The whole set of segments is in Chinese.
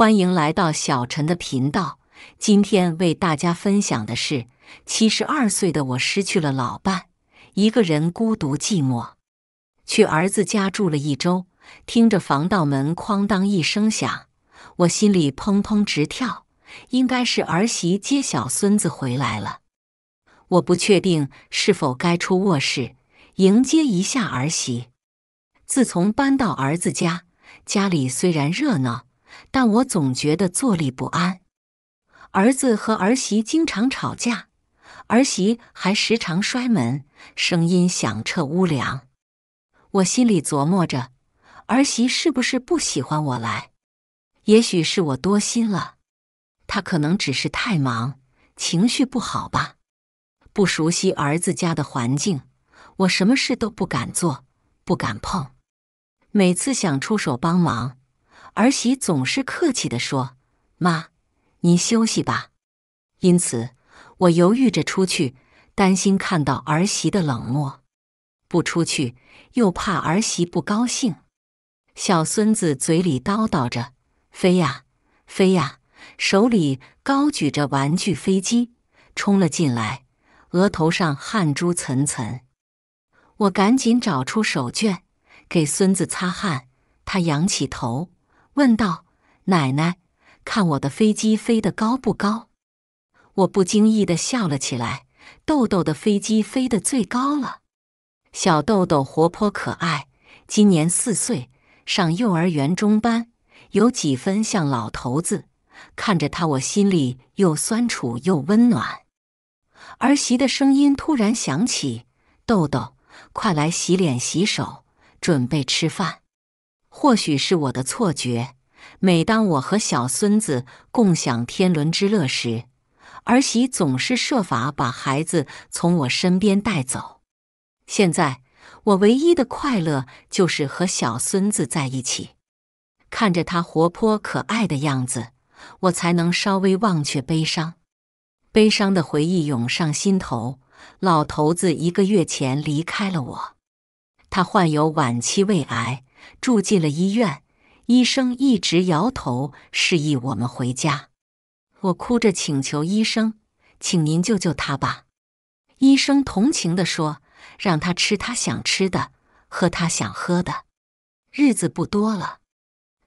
欢迎来到小陈的频道。今天为大家分享的是：七十二岁的我失去了老伴，一个人孤独寂寞。去儿子家住了一周，听着防盗门哐当一声响，我心里砰砰直跳，应该是儿媳接小孙子回来了。我不确定是否该出卧室迎接一下儿媳。自从搬到儿子家，家里虽然热闹。但我总觉得坐立不安。儿子和儿媳经常吵架，儿媳还时常摔门，声音响彻屋梁。我心里琢磨着，儿媳是不是不喜欢我来？也许是我多心了，她可能只是太忙，情绪不好吧？不熟悉儿子家的环境，我什么事都不敢做，不敢碰。每次想出手帮忙。儿媳总是客气地说：“妈，您休息吧。”因此，我犹豫着出去，担心看到儿媳的冷漠；不出去，又怕儿媳不高兴。小孙子嘴里叨叨着：“飞呀，飞呀！”手里高举着玩具飞机，冲了进来，额头上汗珠涔涔。我赶紧找出手绢，给孙子擦汗。他仰起头。问道：“奶奶，看我的飞机飞得高不高？”我不经意的笑了起来。豆豆的飞机飞得最高了。小豆豆活泼可爱，今年四岁，上幼儿园中班，有几分像老头子。看着他，我心里又酸楚又温暖。儿媳的声音突然响起：“豆豆，快来洗脸洗手，准备吃饭。”或许是我的错觉，每当我和小孙子共享天伦之乐时，儿媳总是设法把孩子从我身边带走。现在，我唯一的快乐就是和小孙子在一起，看着他活泼可爱的样子，我才能稍微忘却悲伤。悲伤的回忆涌上心头，老头子一个月前离开了我，他患有晚期胃癌。住进了医院，医生一直摇头，示意我们回家。我哭着请求医生：“请您救救他吧！”医生同情的说：“让他吃他想吃的，喝他想喝的，日子不多了。”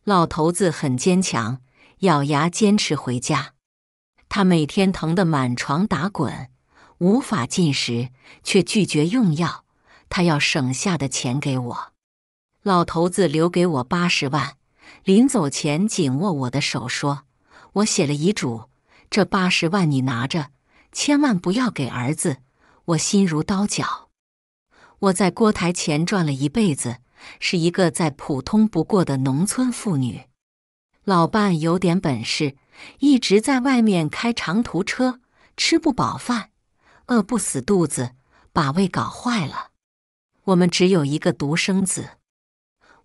老头子很坚强，咬牙坚持回家。他每天疼得满床打滚，无法进食，却拒绝用药。他要省下的钱给我。老头子留给我八十万，临走前紧握我的手，说：“我写了遗嘱，这八十万你拿着，千万不要给儿子。”我心如刀绞。我在锅台前转了一辈子，是一个再普通不过的农村妇女。老伴有点本事，一直在外面开长途车，吃不饱饭，饿不死肚子，把胃搞坏了。我们只有一个独生子。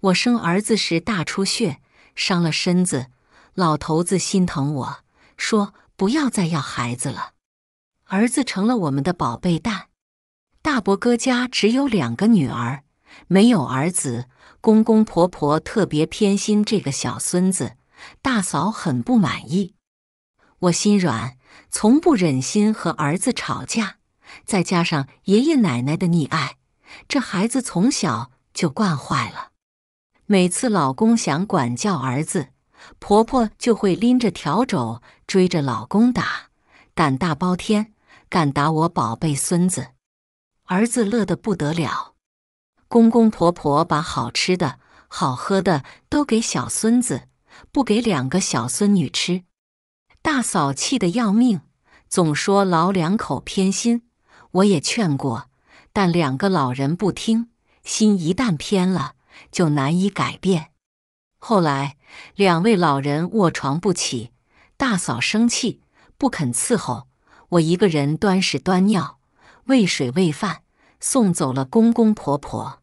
我生儿子时大出血，伤了身子。老头子心疼我，说不要再要孩子了。儿子成了我们的宝贝蛋。大伯哥家只有两个女儿，没有儿子，公公婆婆特别偏心这个小孙子，大嫂很不满意。我心软，从不忍心和儿子吵架。再加上爷爷奶奶的溺爱，这孩子从小就惯坏了。每次老公想管教儿子，婆婆就会拎着笤帚追着老公打，胆大包天，敢打我宝贝孙子。儿子乐得不得了，公公婆婆把好吃的好喝的都给小孙子，不给两个小孙女吃。大嫂气得要命，总说老两口偏心。我也劝过，但两个老人不听，心一旦偏了。就难以改变。后来，两位老人卧床不起，大嫂生气，不肯伺候，我一个人端屎端尿、喂水喂饭，送走了公公婆婆。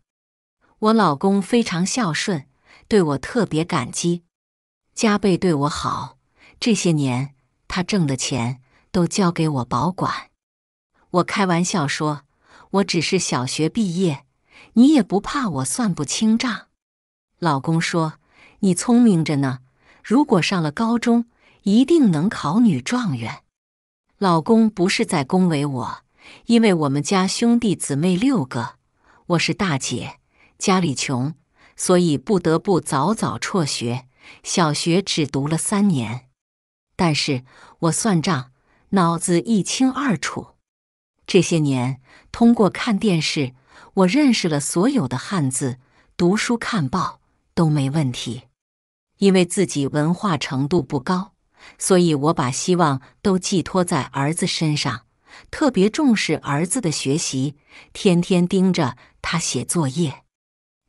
我老公非常孝顺，对我特别感激，加倍对我好。这些年，他挣的钱都交给我保管。我开玩笑说，我只是小学毕业。你也不怕我算不清账？老公说：“你聪明着呢，如果上了高中，一定能考女状元。”老公不是在恭维我，因为我们家兄弟姊妹六个，我是大姐，家里穷，所以不得不早早辍学，小学只读了三年。但是我算账，脑子一清二楚。这些年通过看电视。我认识了所有的汉字，读书看报都没问题。因为自己文化程度不高，所以我把希望都寄托在儿子身上，特别重视儿子的学习，天天盯着他写作业。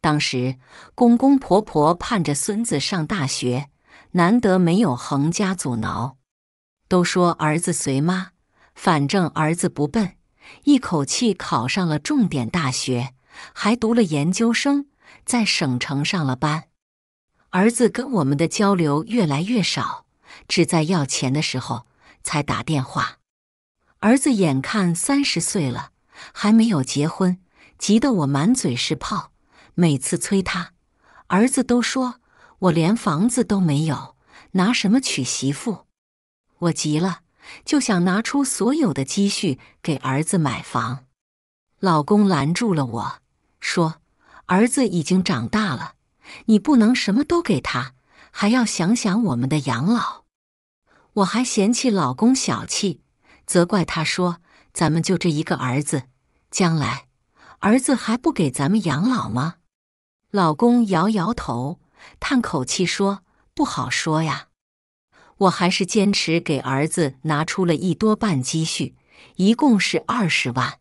当时公公婆婆盼着孙子上大学，难得没有横加阻挠，都说儿子随妈，反正儿子不笨。一口气考上了重点大学，还读了研究生，在省城上了班。儿子跟我们的交流越来越少，只在要钱的时候才打电话。儿子眼看三十岁了还没有结婚，急得我满嘴是泡。每次催他，儿子都说我连房子都没有，拿什么娶媳妇？我急了。就想拿出所有的积蓄给儿子买房，老公拦住了我说：“儿子已经长大了，你不能什么都给他，还要想想我们的养老。”我还嫌弃老公小气，责怪他说：“咱们就这一个儿子，将来儿子还不给咱们养老吗？”老公摇摇头，叹口气说：“不好说呀。”我还是坚持给儿子拿出了一多半积蓄，一共是二十万。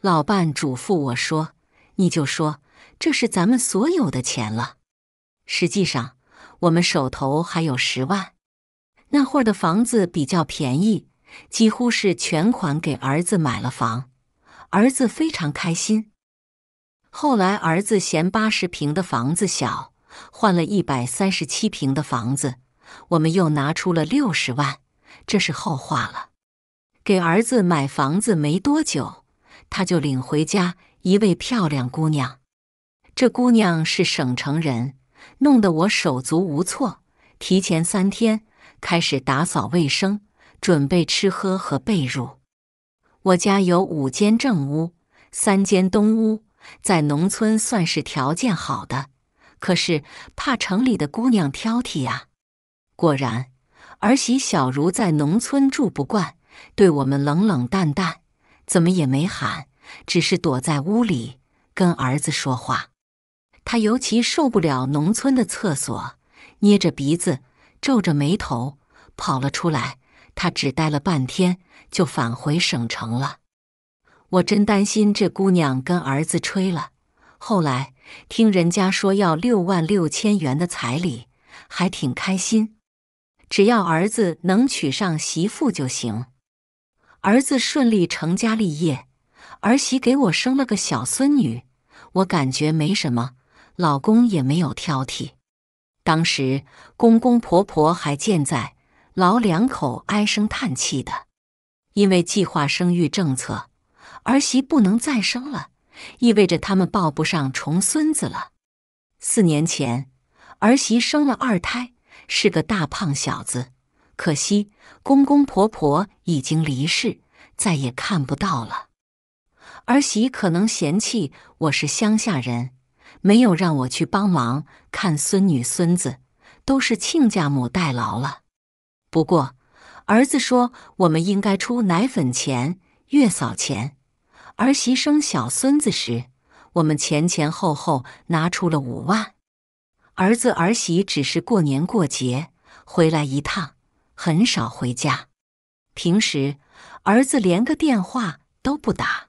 老伴嘱咐我说：“你就说这是咱们所有的钱了。”实际上，我们手头还有十万。那会儿的房子比较便宜，几乎是全款给儿子买了房。儿子非常开心。后来儿子嫌八十平的房子小，换了一百三十七平的房子。我们又拿出了六十万，这是后话了。给儿子买房子没多久，他就领回家一位漂亮姑娘。这姑娘是省城人，弄得我手足无措。提前三天开始打扫卫生，准备吃喝和被褥。我家有五间正屋，三间东屋，在农村算是条件好的，可是怕城里的姑娘挑剔啊。果然，儿媳小茹在农村住不惯，对我们冷冷淡淡，怎么也没喊，只是躲在屋里跟儿子说话。她尤其受不了农村的厕所，捏着鼻子，皱着眉头跑了出来。她只待了半天，就返回省城了。我真担心这姑娘跟儿子吹了。后来听人家说要六万六千元的彩礼，还挺开心。只要儿子能娶上媳妇就行，儿子顺利成家立业，儿媳给我生了个小孙女，我感觉没什么，老公也没有挑剔。当时公公婆婆还健在，老两口唉声叹气的，因为计划生育政策，儿媳不能再生了，意味着他们抱不上重孙子了。四年前，儿媳生了二胎。是个大胖小子，可惜公公婆婆已经离世，再也看不到了。儿媳可能嫌弃我是乡下人，没有让我去帮忙看孙女孙子，都是亲家母代劳了。不过儿子说，我们应该出奶粉钱、月嫂钱。儿媳生小孙子时，我们前前后后拿出了五万。儿子儿媳只是过年过节回来一趟，很少回家。平时儿子连个电话都不打。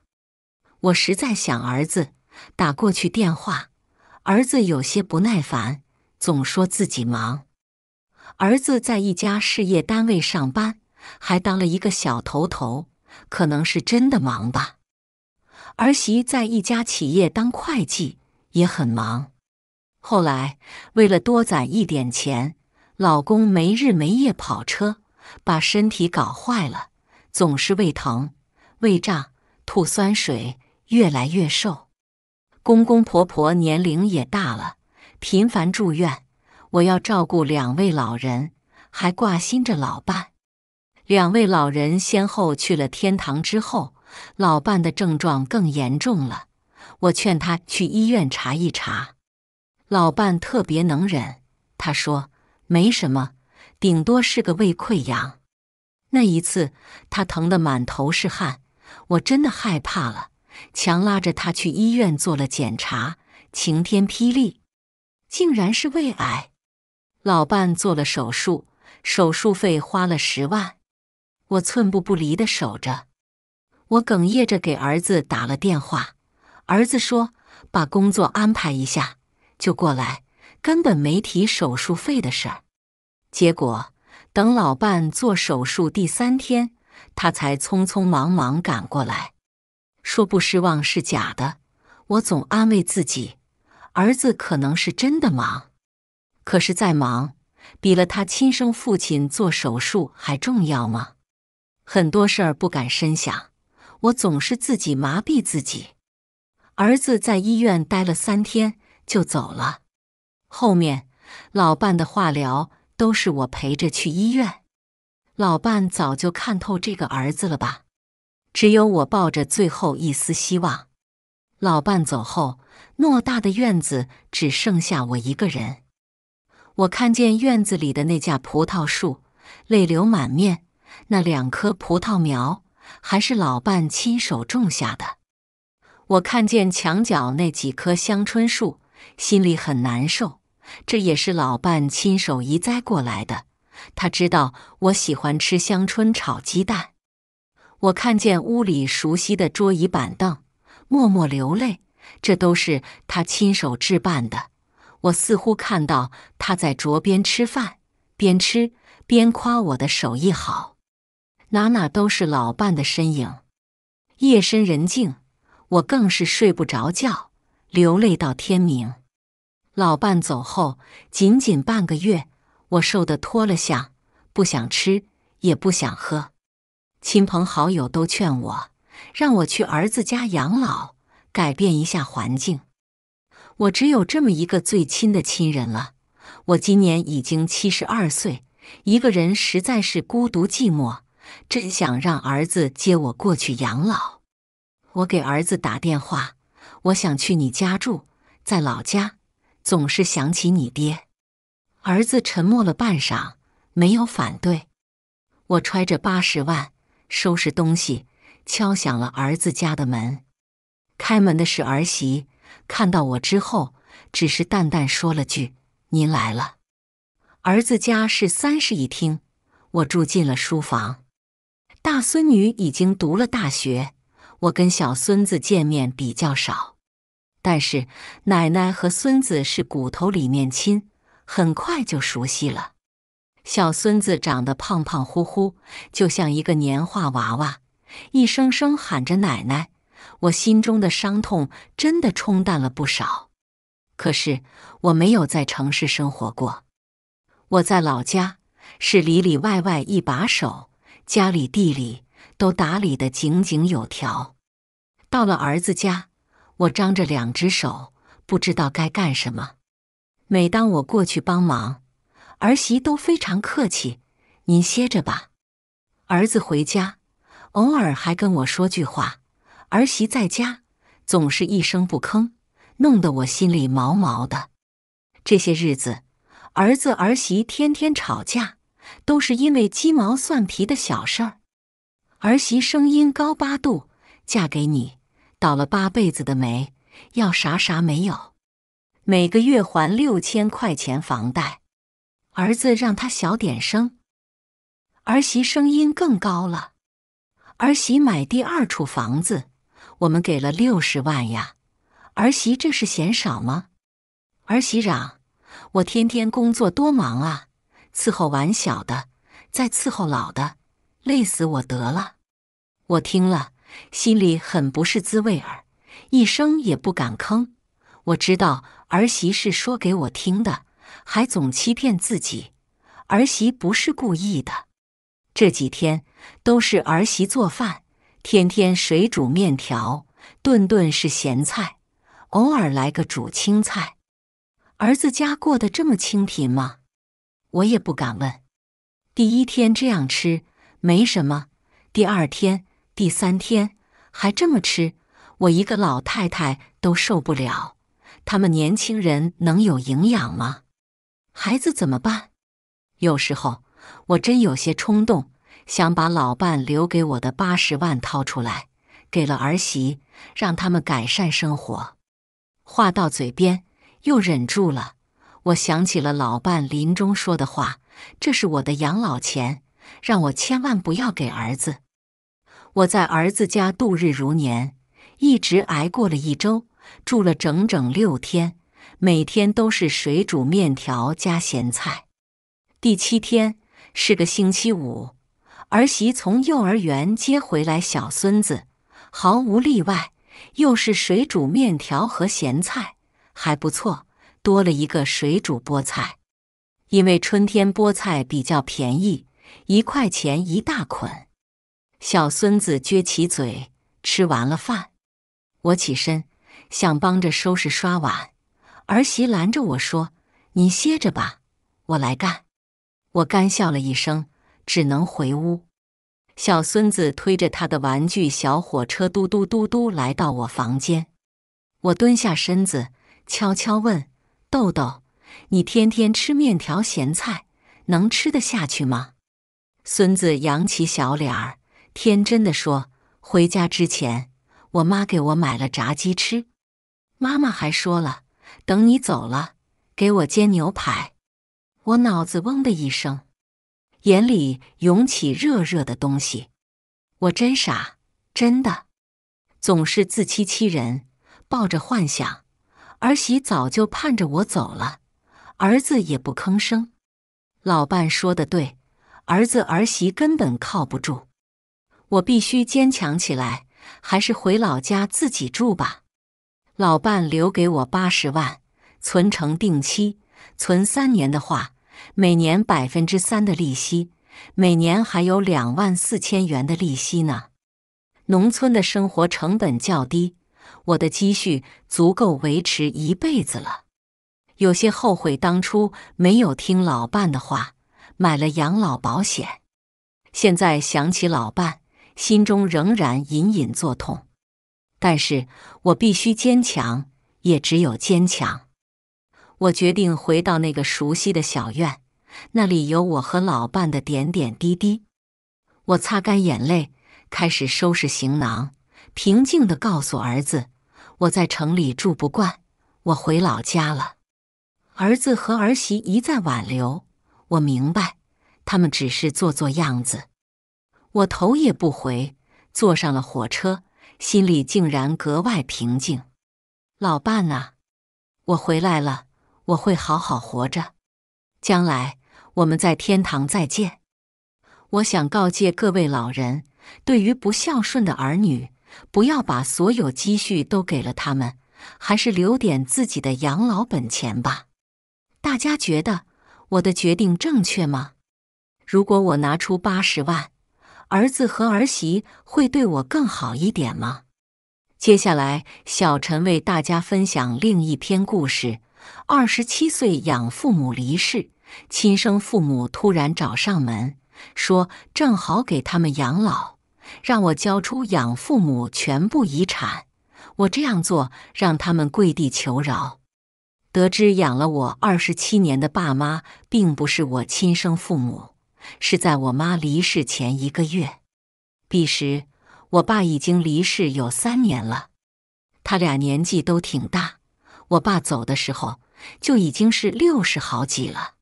我实在想儿子，打过去电话，儿子有些不耐烦，总说自己忙。儿子在一家事业单位上班，还当了一个小头头，可能是真的忙吧。儿媳在一家企业当会计，也很忙。后来，为了多攒一点钱，老公没日没夜跑车，把身体搞坏了，总是胃疼、胃胀、吐酸水，越来越瘦。公公婆婆年龄也大了，频繁住院。我要照顾两位老人，还挂心着老伴。两位老人先后去了天堂之后，老伴的症状更严重了。我劝他去医院查一查。老伴特别能忍，他说没什么，顶多是个胃溃疡。那一次他疼得满头是汗，我真的害怕了，强拉着他去医院做了检查。晴天霹雳，竟然是胃癌。老伴做了手术，手术费花了十万，我寸步不离的守着。我哽咽着给儿子打了电话，儿子说把工作安排一下。就过来，根本没提手术费的事儿。结果等老伴做手术第三天，他才匆匆忙忙赶过来，说不失望是假的。我总安慰自己，儿子可能是真的忙。可是再忙，比了他亲生父亲做手术还重要吗？很多事儿不敢深想，我总是自己麻痹自己。儿子在医院待了三天。就走了。后面老伴的化疗都是我陪着去医院。老伴早就看透这个儿子了吧？只有我抱着最后一丝希望。老伴走后，偌大的院子只剩下我一个人。我看见院子里的那架葡萄树，泪流满面。那两棵葡萄苗还是老伴亲手种下的。我看见墙角那几棵香椿树。心里很难受，这也是老伴亲手移栽过来的。他知道我喜欢吃香椿炒鸡蛋，我看见屋里熟悉的桌椅板凳，默默流泪。这都是他亲手置办的。我似乎看到他在桌边吃饭，边吃边夸我的手艺好，哪哪都是老伴的身影。夜深人静，我更是睡不着觉。流泪到天明，老伴走后仅仅半个月，我瘦得脱了相，不想吃也不想喝，亲朋好友都劝我，让我去儿子家养老，改变一下环境。我只有这么一个最亲的亲人了，我今年已经七十二岁，一个人实在是孤独寂寞，真想让儿子接我过去养老。我给儿子打电话。我想去你家住，在老家，总是想起你爹。儿子沉默了半晌，没有反对。我揣着八十万，收拾东西，敲响了儿子家的门。开门的是儿媳，看到我之后，只是淡淡说了句：“您来了。”儿子家是三室一厅，我住进了书房。大孙女已经读了大学，我跟小孙子见面比较少。但是，奶奶和孙子是骨头里面亲，很快就熟悉了。小孙子长得胖胖乎乎，就像一个年画娃娃，一声声喊着“奶奶”，我心中的伤痛真的冲淡了不少。可是，我没有在城市生活过，我在老家是里里外外一把手，家里地里都打理的井井有条。到了儿子家。我张着两只手，不知道该干什么。每当我过去帮忙，儿媳都非常客气：“您歇着吧。”儿子回家，偶尔还跟我说句话。儿媳在家总是一声不吭，弄得我心里毛毛的。这些日子，儿子儿媳天天吵架，都是因为鸡毛蒜皮的小事儿。儿媳声音高八度：“嫁给你。”倒了八辈子的霉，要啥啥没有。每个月还六千块钱房贷。儿子让他小点声，儿媳声音更高了。儿媳买第二处房子，我们给了六十万呀。儿媳这是嫌少吗？儿媳嚷：“我天天工作多忙啊，伺候完小的，再伺候老的，累死我得了。”我听了。心里很不是滋味儿，一声也不敢吭。我知道儿媳是说给我听的，还总欺骗自己，儿媳不是故意的。这几天都是儿媳做饭，天天水煮面条，顿顿是咸菜，偶尔来个煮青菜。儿子家过得这么清贫吗？我也不敢问。第一天这样吃没什么，第二天。第三天还这么吃，我一个老太太都受不了。他们年轻人能有营养吗？孩子怎么办？有时候我真有些冲动，想把老伴留给我的八十万掏出来，给了儿媳，让他们改善生活。话到嘴边又忍住了。我想起了老伴临终说的话：“这是我的养老钱，让我千万不要给儿子。”我在儿子家度日如年，一直挨过了一周，住了整整六天，每天都是水煮面条加咸菜。第七天是个星期五，儿媳从幼儿园接回来小孙子，毫无例外，又是水煮面条和咸菜，还不错，多了一个水煮菠菜，因为春天菠菜比较便宜，一块钱一大捆。小孙子撅起嘴，吃完了饭，我起身想帮着收拾刷碗，儿媳拦着我说：“你歇着吧，我来干。”我干笑了一声，只能回屋。小孙子推着他的玩具小火车，嘟嘟嘟嘟来到我房间，我蹲下身子，悄悄问豆豆：“你天天吃面条咸菜，能吃得下去吗？”孙子扬起小脸儿。天真的说，回家之前，我妈给我买了炸鸡吃。妈妈还说了，等你走了，给我煎牛排。我脑子嗡的一声，眼里涌起热热的东西。我真傻，真的，总是自欺欺人，抱着幻想。儿媳早就盼着我走了，儿子也不吭声。老伴说的对，儿子儿媳根本靠不住。我必须坚强起来，还是回老家自己住吧。老伴留给我八十万，存成定期，存三年的话，每年百分之三的利息，每年还有两万四千元的利息呢。农村的生活成本较低，我的积蓄足够维持一辈子了。有些后悔当初没有听老伴的话，买了养老保险。现在想起老伴。心中仍然隐隐作痛，但是我必须坚强，也只有坚强。我决定回到那个熟悉的小院，那里有我和老伴的点点滴滴。我擦干眼泪，开始收拾行囊，平静的告诉儿子：“我在城里住不惯，我回老家了。”儿子和儿媳一再挽留，我明白，他们只是做做样子。我头也不回，坐上了火车，心里竟然格外平静。老伴啊，我回来了，我会好好活着。将来我们在天堂再见。我想告诫各位老人，对于不孝顺的儿女，不要把所有积蓄都给了他们，还是留点自己的养老本钱吧。大家觉得我的决定正确吗？如果我拿出八十万。儿子和儿媳会对我更好一点吗？接下来，小陈为大家分享另一篇故事：二十七岁养父母离世，亲生父母突然找上门，说正好给他们养老，让我交出养父母全部遗产。我这样做，让他们跪地求饶。得知养了我二十七年的爸妈，并不是我亲生父母。是在我妈离世前一个月，彼时我爸已经离世有三年了。他俩年纪都挺大，我爸走的时候就已经是六十好几了，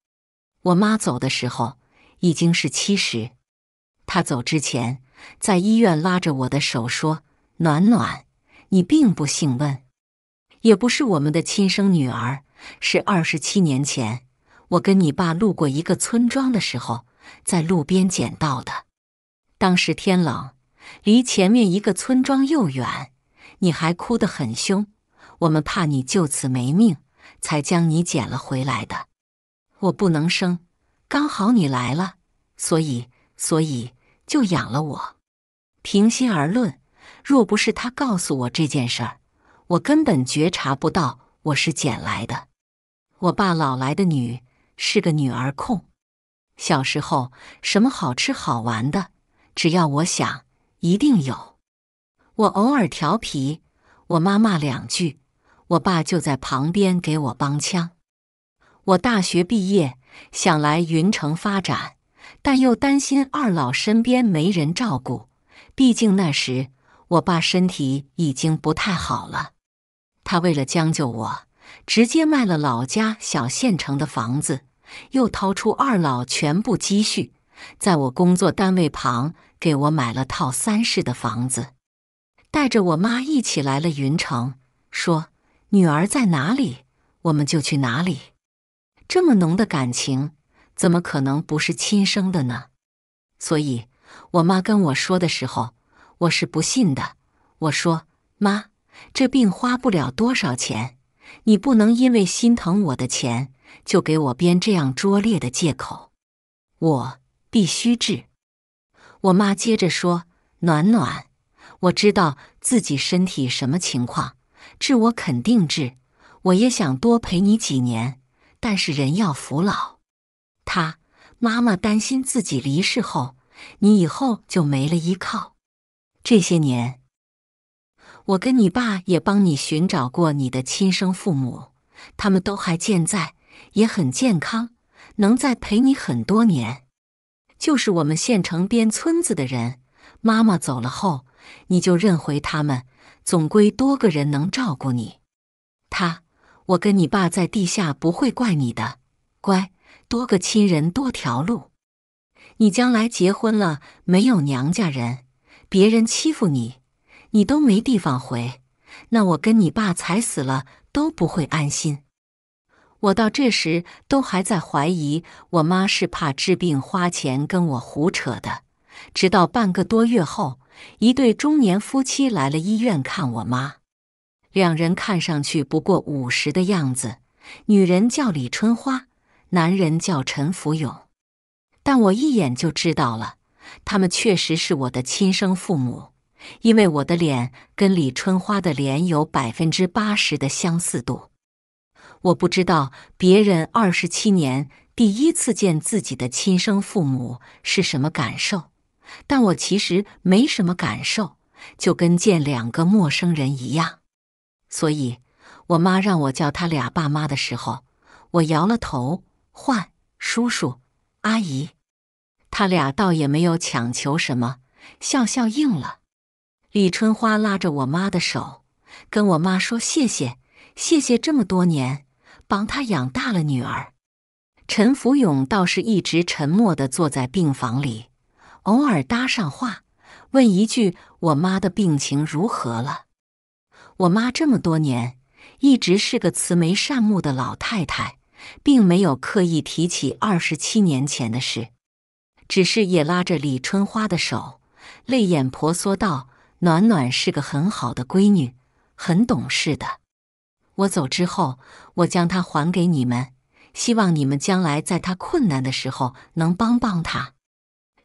我妈走的时候已经是七十。他走之前在医院拉着我的手说：“暖暖，你并不姓温，也不是我们的亲生女儿，是二十七年前我跟你爸路过一个村庄的时候。”在路边捡到的，当时天冷，离前面一个村庄又远，你还哭得很凶，我们怕你就此没命，才将你捡了回来的。我不能生，刚好你来了，所以所以就养了我。平心而论，若不是他告诉我这件事儿，我根本觉察不到我是捡来的。我爸老来的女是个女儿控。小时候，什么好吃好玩的，只要我想，一定有。我偶尔调皮，我妈骂两句，我爸就在旁边给我帮腔。我大学毕业，想来云城发展，但又担心二老身边没人照顾，毕竟那时我爸身体已经不太好了。他为了将就我，直接卖了老家小县城的房子。又掏出二老全部积蓄，在我工作单位旁给我买了套三室的房子，带着我妈一起来了云城，说：“女儿在哪里，我们就去哪里。”这么浓的感情，怎么可能不是亲生的呢？所以，我妈跟我说的时候，我是不信的。我说：“妈，这病花不了多少钱，你不能因为心疼我的钱。”就给我编这样拙劣的借口，我必须治。我妈接着说：“暖暖，我知道自己身体什么情况，治我肯定治。我也想多陪你几年，但是人要服老。她妈妈担心自己离世后，你以后就没了依靠。这些年，我跟你爸也帮你寻找过你的亲生父母，他们都还健在。”也很健康，能再陪你很多年。就是我们县城边村子的人，妈妈走了后，你就认回他们，总归多个人能照顾你。他，我跟你爸在地下不会怪你的，乖。多个亲人多条路，你将来结婚了没有娘家人，别人欺负你，你都没地方回。那我跟你爸踩死了都不会安心。我到这时都还在怀疑，我妈是怕治病花钱跟我胡扯的。直到半个多月后，一对中年夫妻来了医院看我妈，两人看上去不过五十的样子，女人叫李春花，男人叫陈福勇。但我一眼就知道了，他们确实是我的亲生父母，因为我的脸跟李春花的脸有百分之八十的相似度。我不知道别人二十七年第一次见自己的亲生父母是什么感受，但我其实没什么感受，就跟见两个陌生人一样。所以我妈让我叫他俩爸妈的时候，我摇了头，换叔叔阿姨。他俩倒也没有强求什么，笑笑应了。李春花拉着我妈的手，跟我妈说谢谢，谢谢这么多年。帮他养大了女儿，陈福永倒是一直沉默地坐在病房里，偶尔搭上话，问一句：“我妈的病情如何了？”我妈这么多年一直是个慈眉善目的老太太，并没有刻意提起二十七年前的事，只是也拉着李春花的手，泪眼婆娑道：“暖暖是个很好的闺女，很懂事的。”我走之后，我将它还给你们，希望你们将来在他困难的时候能帮帮他。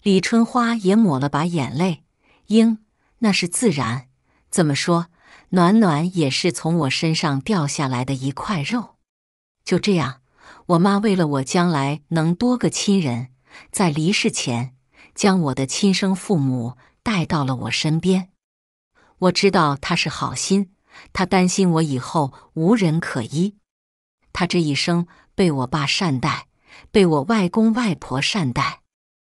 李春花也抹了把眼泪，应，那是自然。怎么说，暖暖也是从我身上掉下来的一块肉。就这样，我妈为了我将来能多个亲人，在离世前将我的亲生父母带到了我身边。我知道她是好心。他担心我以后无人可依。他这一生被我爸善待，被我外公外婆善待，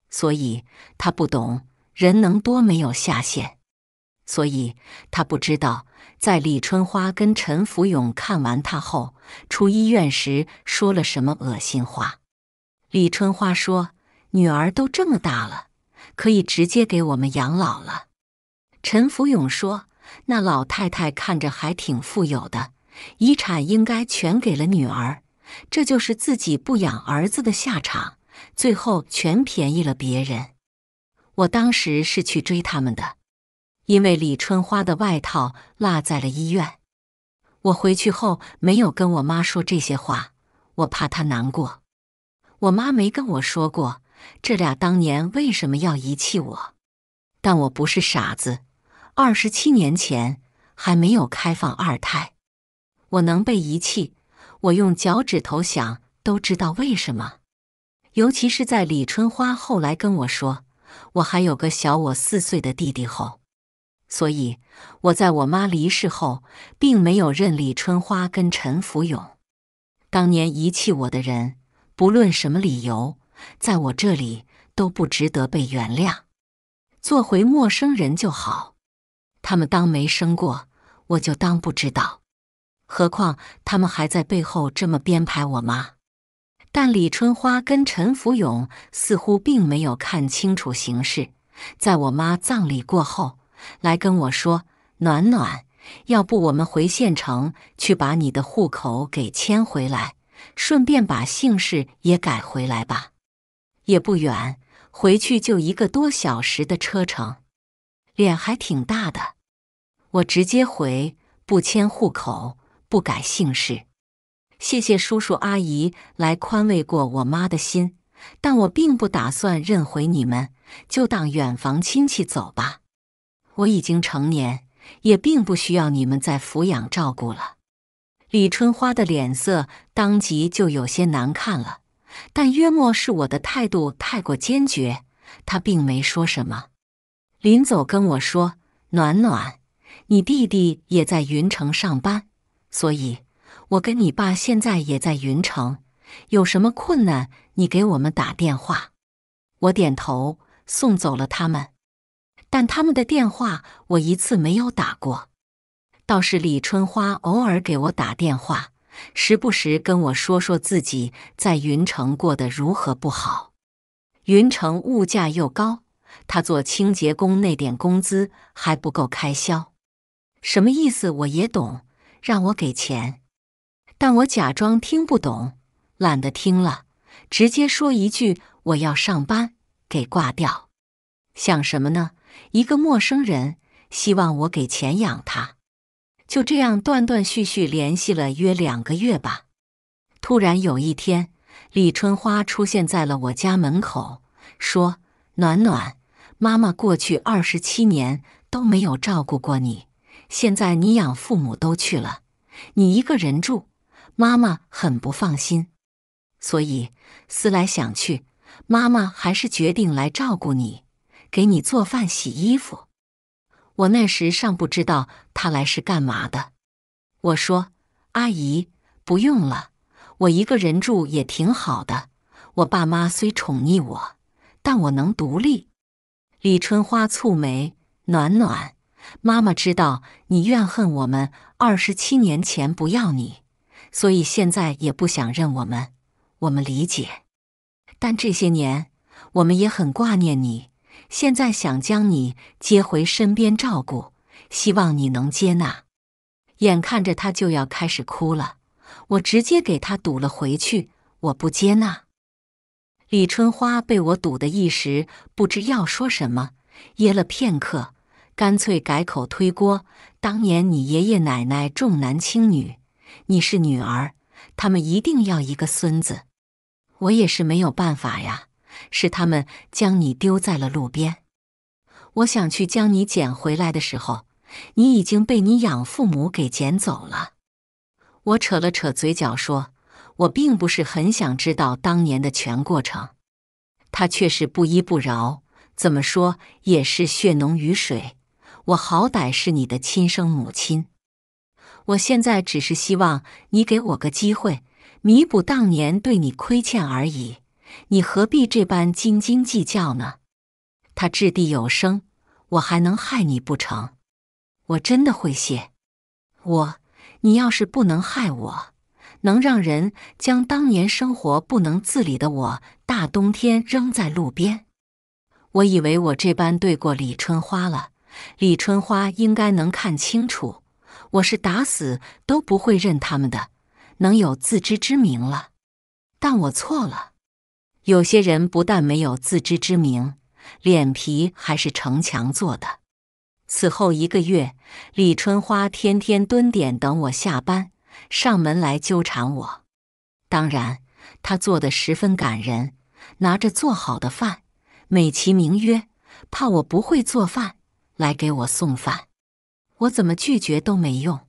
所以他不懂人能多没有下限。所以他不知道，在李春花跟陈福永看完他后出医院时说了什么恶心话。李春花说：“女儿都这么大了，可以直接给我们养老了。”陈福永说。那老太太看着还挺富有的，遗产应该全给了女儿。这就是自己不养儿子的下场，最后全便宜了别人。我当时是去追他们的，因为李春花的外套落在了医院。我回去后没有跟我妈说这些话，我怕她难过。我妈没跟我说过这俩当年为什么要遗弃我，但我不是傻子。二十七年前还没有开放二胎，我能被遗弃，我用脚趾头想都知道为什么。尤其是在李春花后来跟我说我还有个小我四岁的弟弟后，所以我在我妈离世后并没有认李春花跟陈福永。当年遗弃我的人，不论什么理由，在我这里都不值得被原谅。做回陌生人就好。他们当没生过，我就当不知道。何况他们还在背后这么编排我妈。但李春花跟陈福勇似乎并没有看清楚形势，在我妈葬礼过后，来跟我说：“暖暖，要不我们回县城去，把你的户口给迁回来，顺便把姓氏也改回来吧。也不远，回去就一个多小时的车程。”脸还挺大的，我直接回，不迁户口，不改姓氏。谢谢叔叔阿姨来宽慰过我妈的心，但我并不打算认回你们，就当远房亲戚走吧。我已经成年，也并不需要你们再抚养照顾了。李春花的脸色当即就有些难看了，但约莫是我的态度太过坚决，她并没说什么。临走跟我说：“暖暖，你弟弟也在云城上班，所以我跟你爸现在也在云城。有什么困难，你给我们打电话。”我点头送走了他们，但他们的电话我一次没有打过。倒是李春花偶尔给我打电话，时不时跟我说说自己在云城过得如何不好，云城物价又高。他做清洁工那点工资还不够开销，什么意思我也懂，让我给钱，但我假装听不懂，懒得听了，直接说一句我要上班，给挂掉。想什么呢？一个陌生人希望我给钱养他，就这样断断续续联系了约两个月吧。突然有一天，李春花出现在了我家门口，说：“暖暖。”妈妈过去二十七年都没有照顾过你，现在你养父母都去了，你一个人住，妈妈很不放心，所以思来想去，妈妈还是决定来照顾你，给你做饭、洗衣服。我那时尚不知道她来是干嘛的，我说：“阿姨，不用了，我一个人住也挺好的。我爸妈虽宠溺我，但我能独立。”李春花蹙眉：“暖暖，妈妈知道你怨恨我们二十七年前不要你，所以现在也不想认我们。我们理解，但这些年我们也很挂念你。现在想将你接回身边照顾，希望你能接纳。”眼看着他就要开始哭了，我直接给他堵了回去：“我不接纳。”李春花被我堵得一时不知要说什么，噎了片刻，干脆改口推锅：“当年你爷爷奶奶重男轻女，你是女儿，他们一定要一个孙子。我也是没有办法呀，是他们将你丢在了路边。我想去将你捡回来的时候，你已经被你养父母给捡走了。”我扯了扯嘴角说。我并不是很想知道当年的全过程，他却是不依不饶。怎么说也是血浓于水，我好歹是你的亲生母亲。我现在只是希望你给我个机会，弥补当年对你亏欠而已。你何必这般斤斤计较呢？他掷地有声：“我还能害你不成？我真的会谢我。你要是不能害我。”能让人将当年生活不能自理的我，大冬天扔在路边。我以为我这般对过李春花了，李春花应该能看清楚，我是打死都不会认他们的，能有自知之明了。但我错了，有些人不但没有自知之明，脸皮还是城墙做的。此后一个月，李春花天天蹲点等我下班。上门来纠缠我，当然他做的十分感人，拿着做好的饭，美其名曰怕我不会做饭，来给我送饭，我怎么拒绝都没用，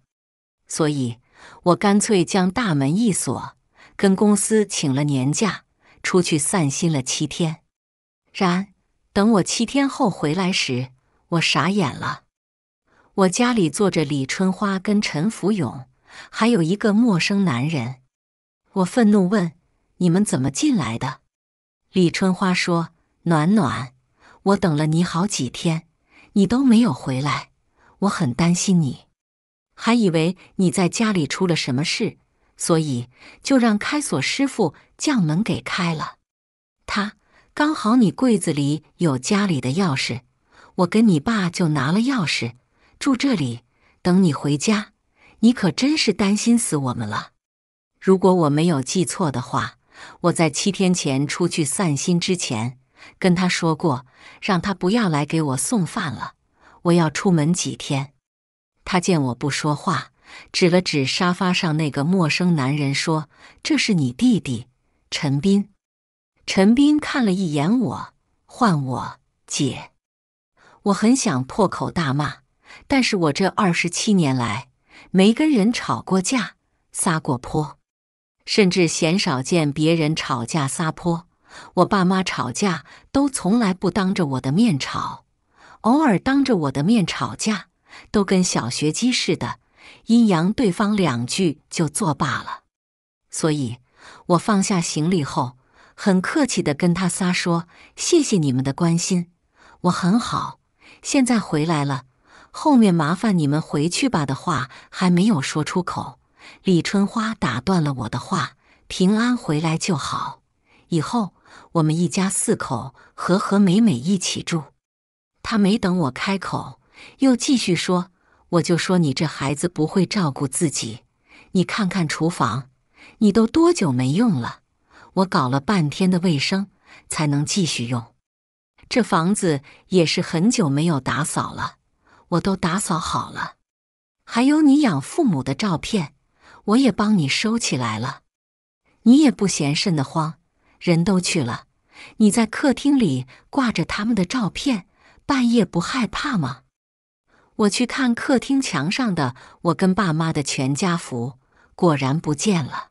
所以我干脆将大门一锁，跟公司请了年假，出去散心了七天。然等我七天后回来时，我傻眼了，我家里坐着李春花跟陈福勇，还有一个陌生男人，我愤怒问：“你们怎么进来的？”李春花说：“暖暖，我等了你好几天，你都没有回来，我很担心你，还以为你在家里出了什么事，所以就让开锁师傅将门给开了。他刚好你柜子里有家里的钥匙，我跟你爸就拿了钥匙住这里，等你回家。”你可真是担心死我们了。如果我没有记错的话，我在七天前出去散心之前，跟他说过，让他不要来给我送饭了。我要出门几天。他见我不说话，指了指沙发上那个陌生男人，说：“这是你弟弟陈斌。”陈斌看了一眼我，唤我姐。我很想破口大骂，但是我这二十七年来。没跟人吵过架，撒过泼，甚至鲜少见别人吵架撒泼。我爸妈吵架都从来不当着我的面吵，偶尔当着我的面吵架，都跟小学鸡似的，阴阳对方两句就作罢了。所以，我放下行李后，很客气的跟他撒说：“谢谢你们的关心，我很好，现在回来了。”后面麻烦你们回去吧的话还没有说出口，李春花打断了我的话：“平安回来就好，以后我们一家四口和和美美一起住。”她没等我开口，又继续说：“我就说你这孩子不会照顾自己，你看看厨房，你都多久没用了？我搞了半天的卫生才能继续用。这房子也是很久没有打扫了。”我都打扫好了，还有你养父母的照片，我也帮你收起来了。你也不嫌瘆得慌，人都去了，你在客厅里挂着他们的照片，半夜不害怕吗？我去看客厅墙上的我跟爸妈的全家福，果然不见了。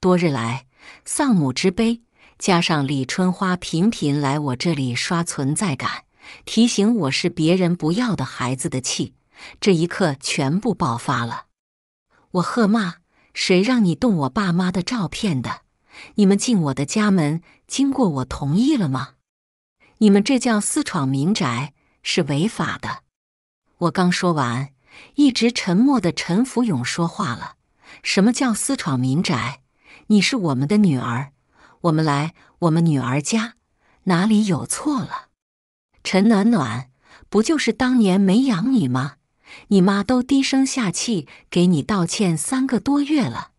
多日来丧母之悲，加上李春花频频来我这里刷存在感。提醒我是别人不要的孩子的气，这一刻全部爆发了。我喝骂：“谁让你动我爸妈的照片的？你们进我的家门，经过我同意了吗？你们这叫私闯民宅，是违法的！”我刚说完，一直沉默的陈福永说话了：“什么叫私闯民宅？你是我们的女儿，我们来我们女儿家，哪里有错了？”陈暖暖，不就是当年没养你吗？你妈都低声下气给你道歉三个多月了，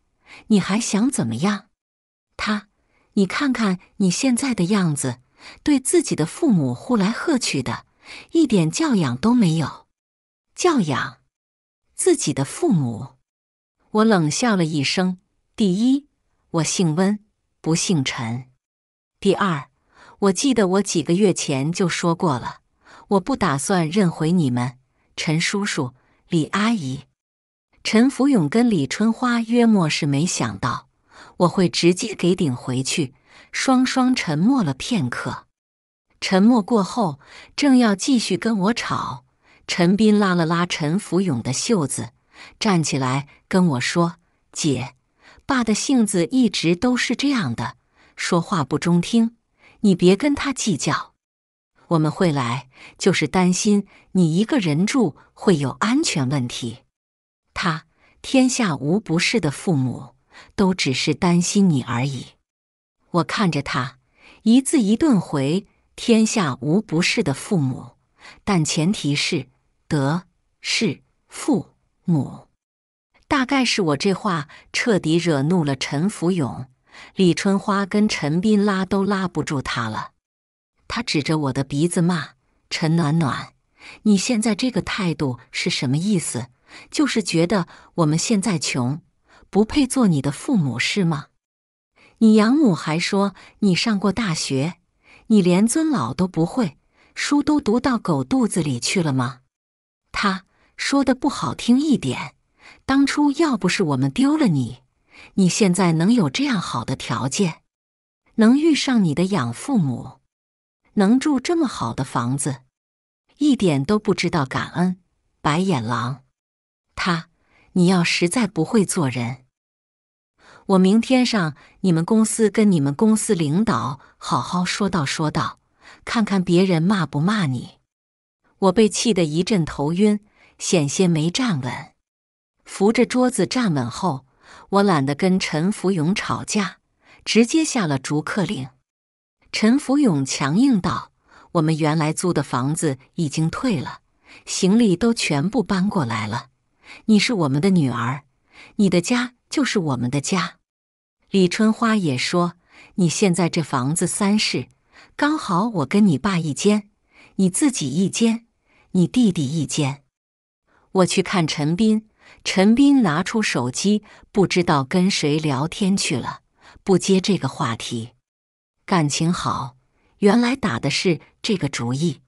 你还想怎么样？他，你看看你现在的样子，对自己的父母呼来喝去的，一点教养都没有。教养？自己的父母？我冷笑了一声。第一，我姓温，不姓陈。第二。我记得我几个月前就说过了，我不打算认回你们。陈叔叔、李阿姨、陈福勇跟李春花约莫是没想到我会直接给顶回去，双双沉默了片刻。沉默过后，正要继续跟我吵，陈斌拉了拉陈福勇的袖子，站起来跟我说：“姐，爸的性子一直都是这样的，说话不中听。”你别跟他计较，我们会来，就是担心你一个人住会有安全问题。他天下无不是的父母，都只是担心你而已。我看着他，一字一顿回：“天下无不是的父母，但前提是得是父母。”大概是我这话彻底惹怒了陈福勇。李春花跟陈斌拉都拉不住他了，他指着我的鼻子骂：“陈暖暖，你现在这个态度是什么意思？就是觉得我们现在穷，不配做你的父母是吗？你养母还说你上过大学，你连尊老都不会，书都读到狗肚子里去了吗？”他说的不好听一点，当初要不是我们丢了你。你现在能有这样好的条件，能遇上你的养父母，能住这么好的房子，一点都不知道感恩，白眼狼！他，你要实在不会做人，我明天上你们公司，跟你们公司领导好好说道说道，看看别人骂不骂你。我被气得一阵头晕，险些没站稳，扶着桌子站稳后。我懒得跟陈福永吵架，直接下了逐客令。陈福永强硬道：“我们原来租的房子已经退了，行李都全部搬过来了。你是我们的女儿，你的家就是我们的家。”李春花也说：“你现在这房子三室，刚好我跟你爸一间，你自己一间，你弟弟一间。”我去看陈斌。陈斌拿出手机，不知道跟谁聊天去了，不接这个话题。感情好，原来打的是这个主意。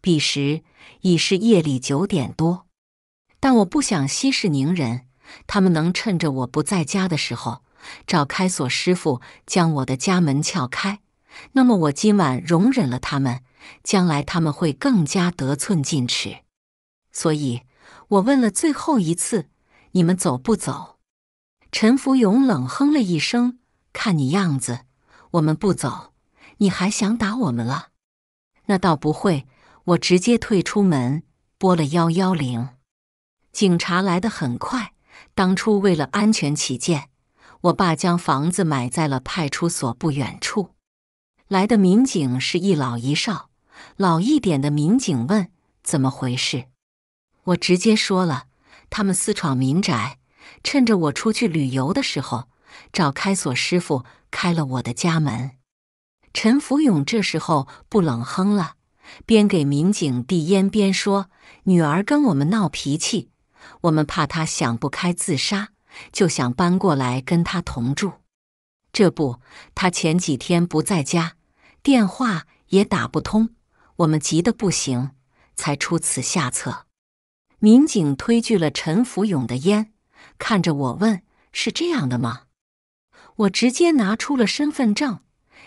彼时已是夜里九点多，但我不想息事宁人。他们能趁着我不在家的时候找开锁师傅将我的家门撬开，那么我今晚容忍了他们，将来他们会更加得寸进尺。所以。我问了最后一次，你们走不走？陈福永冷哼了一声：“看你样子，我们不走，你还想打我们了？”那倒不会，我直接退出门，拨了幺幺零。警察来得很快。当初为了安全起见，我爸将房子买在了派出所不远处。来的民警是一老一少，老一点的民警问：“怎么回事？”我直接说了，他们私闯民宅，趁着我出去旅游的时候，找开锁师傅开了我的家门。陈福永这时候不冷哼了，边给民警递烟边说：“女儿跟我们闹脾气，我们怕她想不开自杀，就想搬过来跟她同住。这不，她前几天不在家，电话也打不通，我们急得不行，才出此下策。”民警推拒了陈福勇的烟，看着我问：“是这样的吗？”我直接拿出了身份证，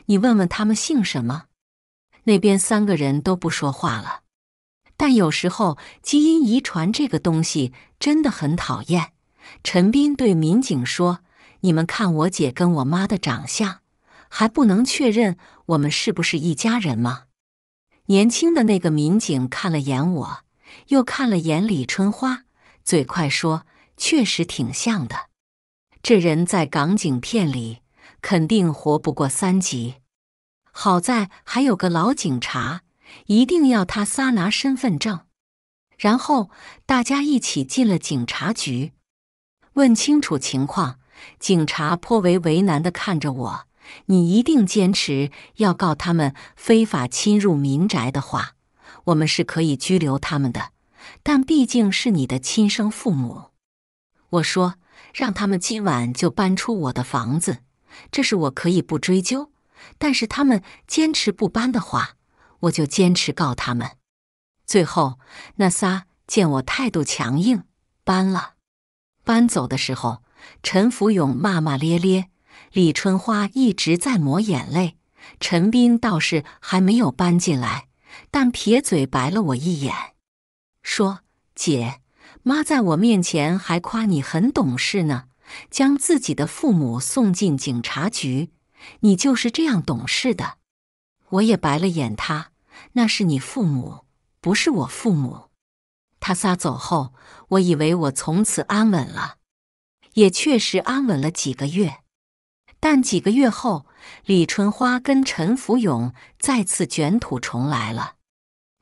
你问问他们姓什么。那边三个人都不说话了。但有时候基因遗传这个东西真的很讨厌。陈斌对民警说：“你们看我姐跟我妈的长相，还不能确认我们是不是一家人吗？”年轻的那个民警看了眼我。又看了眼李春花，嘴快说：“确实挺像的。这人在港警片里肯定活不过三集。好在还有个老警察，一定要他仨拿身份证，然后大家一起进了警察局，问清楚情况。警察颇为为难地看着我：‘你一定坚持要告他们非法侵入民宅的话，我们是可以拘留他们的。’”但毕竟是你的亲生父母，我说让他们今晚就搬出我的房子，这是我可以不追究。但是他们坚持不搬的话，我就坚持告他们。最后，那仨见我态度强硬，搬了。搬走的时候，陈福勇骂骂咧咧，李春花一直在抹眼泪，陈斌倒是还没有搬进来，但撇嘴白了我一眼。说：“姐，妈在我面前还夸你很懂事呢，将自己的父母送进警察局，你就是这样懂事的。”我也白了眼他，那是你父母，不是我父母。他仨走后，我以为我从此安稳了，也确实安稳了几个月。但几个月后，李春花跟陈福永再次卷土重来了。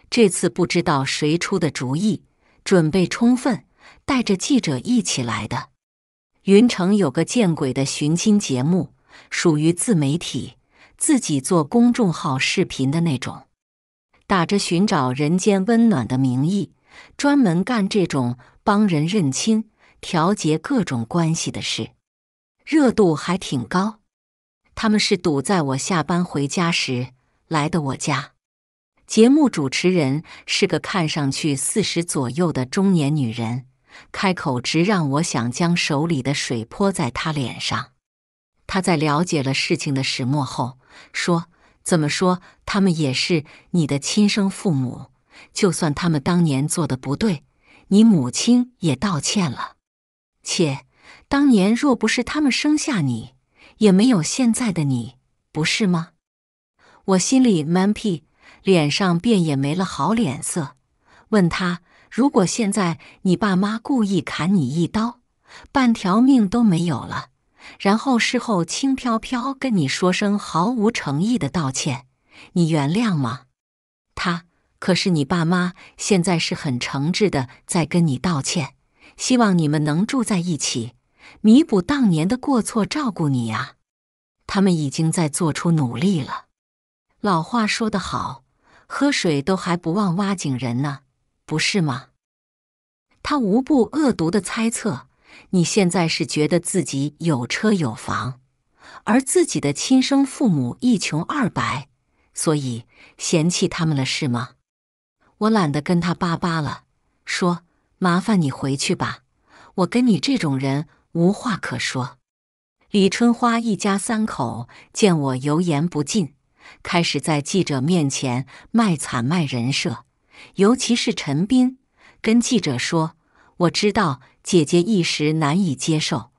这次不知道谁出的主意，准备充分，带着记者一起来的。云城有个见鬼的寻亲节目，属于自媒体，自己做公众号、视频的那种，打着寻找人间温暖的名义，专门干这种帮人认亲、调节各种关系的事，热度还挺高。他们是堵在我下班回家时来的我家。节目主持人是个看上去四十左右的中年女人，开口直让我想将手里的水泼在她脸上。她在了解了事情的始末后说：“怎么说？他们也是你的亲生父母，就算他们当年做的不对，你母亲也道歉了。且当年若不是他们生下你，也没有现在的你，不是吗？”我心里 man P, 脸上便也没了好脸色，问他：如果现在你爸妈故意砍你一刀，半条命都没有了，然后事后轻飘飘跟你说声毫无诚意的道歉，你原谅吗？他可是你爸妈，现在是很诚挚的在跟你道歉，希望你们能住在一起，弥补当年的过错，照顾你啊。他们已经在做出努力了。老话说得好。喝水都还不忘挖井人呢，不是吗？他无不恶毒的猜测：你现在是觉得自己有车有房，而自己的亲生父母一穷二白，所以嫌弃他们了，是吗？我懒得跟他叭叭了，说：麻烦你回去吧，我跟你这种人无话可说。李春花一家三口见我油盐不进。开始在记者面前卖惨卖人设，尤其是陈斌跟记者说：“我知道姐姐一时难以接受，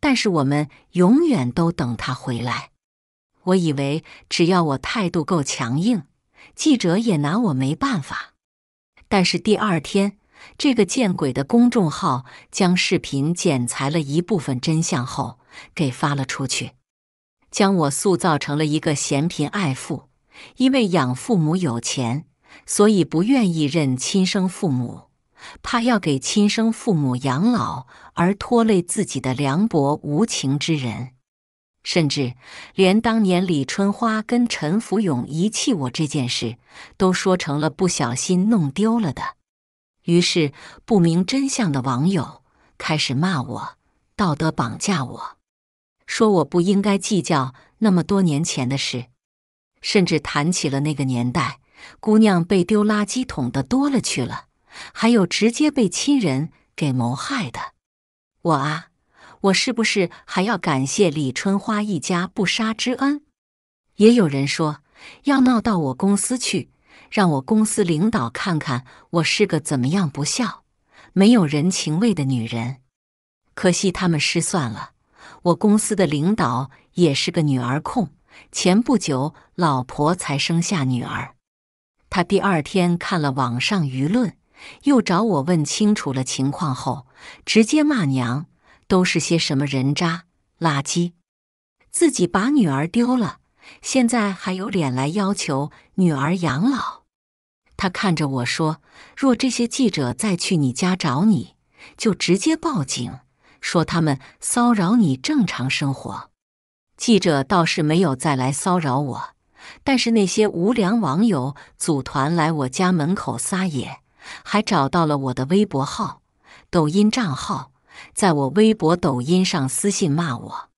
但是我们永远都等她回来。”我以为只要我态度够强硬，记者也拿我没办法。但是第二天，这个见鬼的公众号将视频剪裁了一部分真相后给发了出去。将我塑造成了一个嫌贫爱富，因为养父母有钱，所以不愿意认亲生父母，怕要给亲生父母养老而拖累自己的凉薄无情之人，甚至连当年李春花跟陈福勇遗弃我这件事，都说成了不小心弄丢了的。于是，不明真相的网友开始骂我，道德绑架我。说我不应该计较那么多年前的事，甚至谈起了那个年代，姑娘被丢垃圾桶的多了去了，还有直接被亲人给谋害的。我啊，我是不是还要感谢李春花一家不杀之恩？也有人说要闹到我公司去，让我公司领导看看我是个怎么样不孝、没有人情味的女人。可惜他们失算了。我公司的领导也是个女儿控，前不久老婆才生下女儿，他第二天看了网上舆论，又找我问清楚了情况后，直接骂娘，都是些什么人渣垃圾，自己把女儿丢了，现在还有脸来要求女儿养老？他看着我说：“若这些记者再去你家找你，就直接报警。”说他们骚扰你正常生活，记者倒是没有再来骚扰我，但是那些无良网友组团来我家门口撒野，还找到了我的微博号、抖音账号，在我微博、抖音上私信骂我，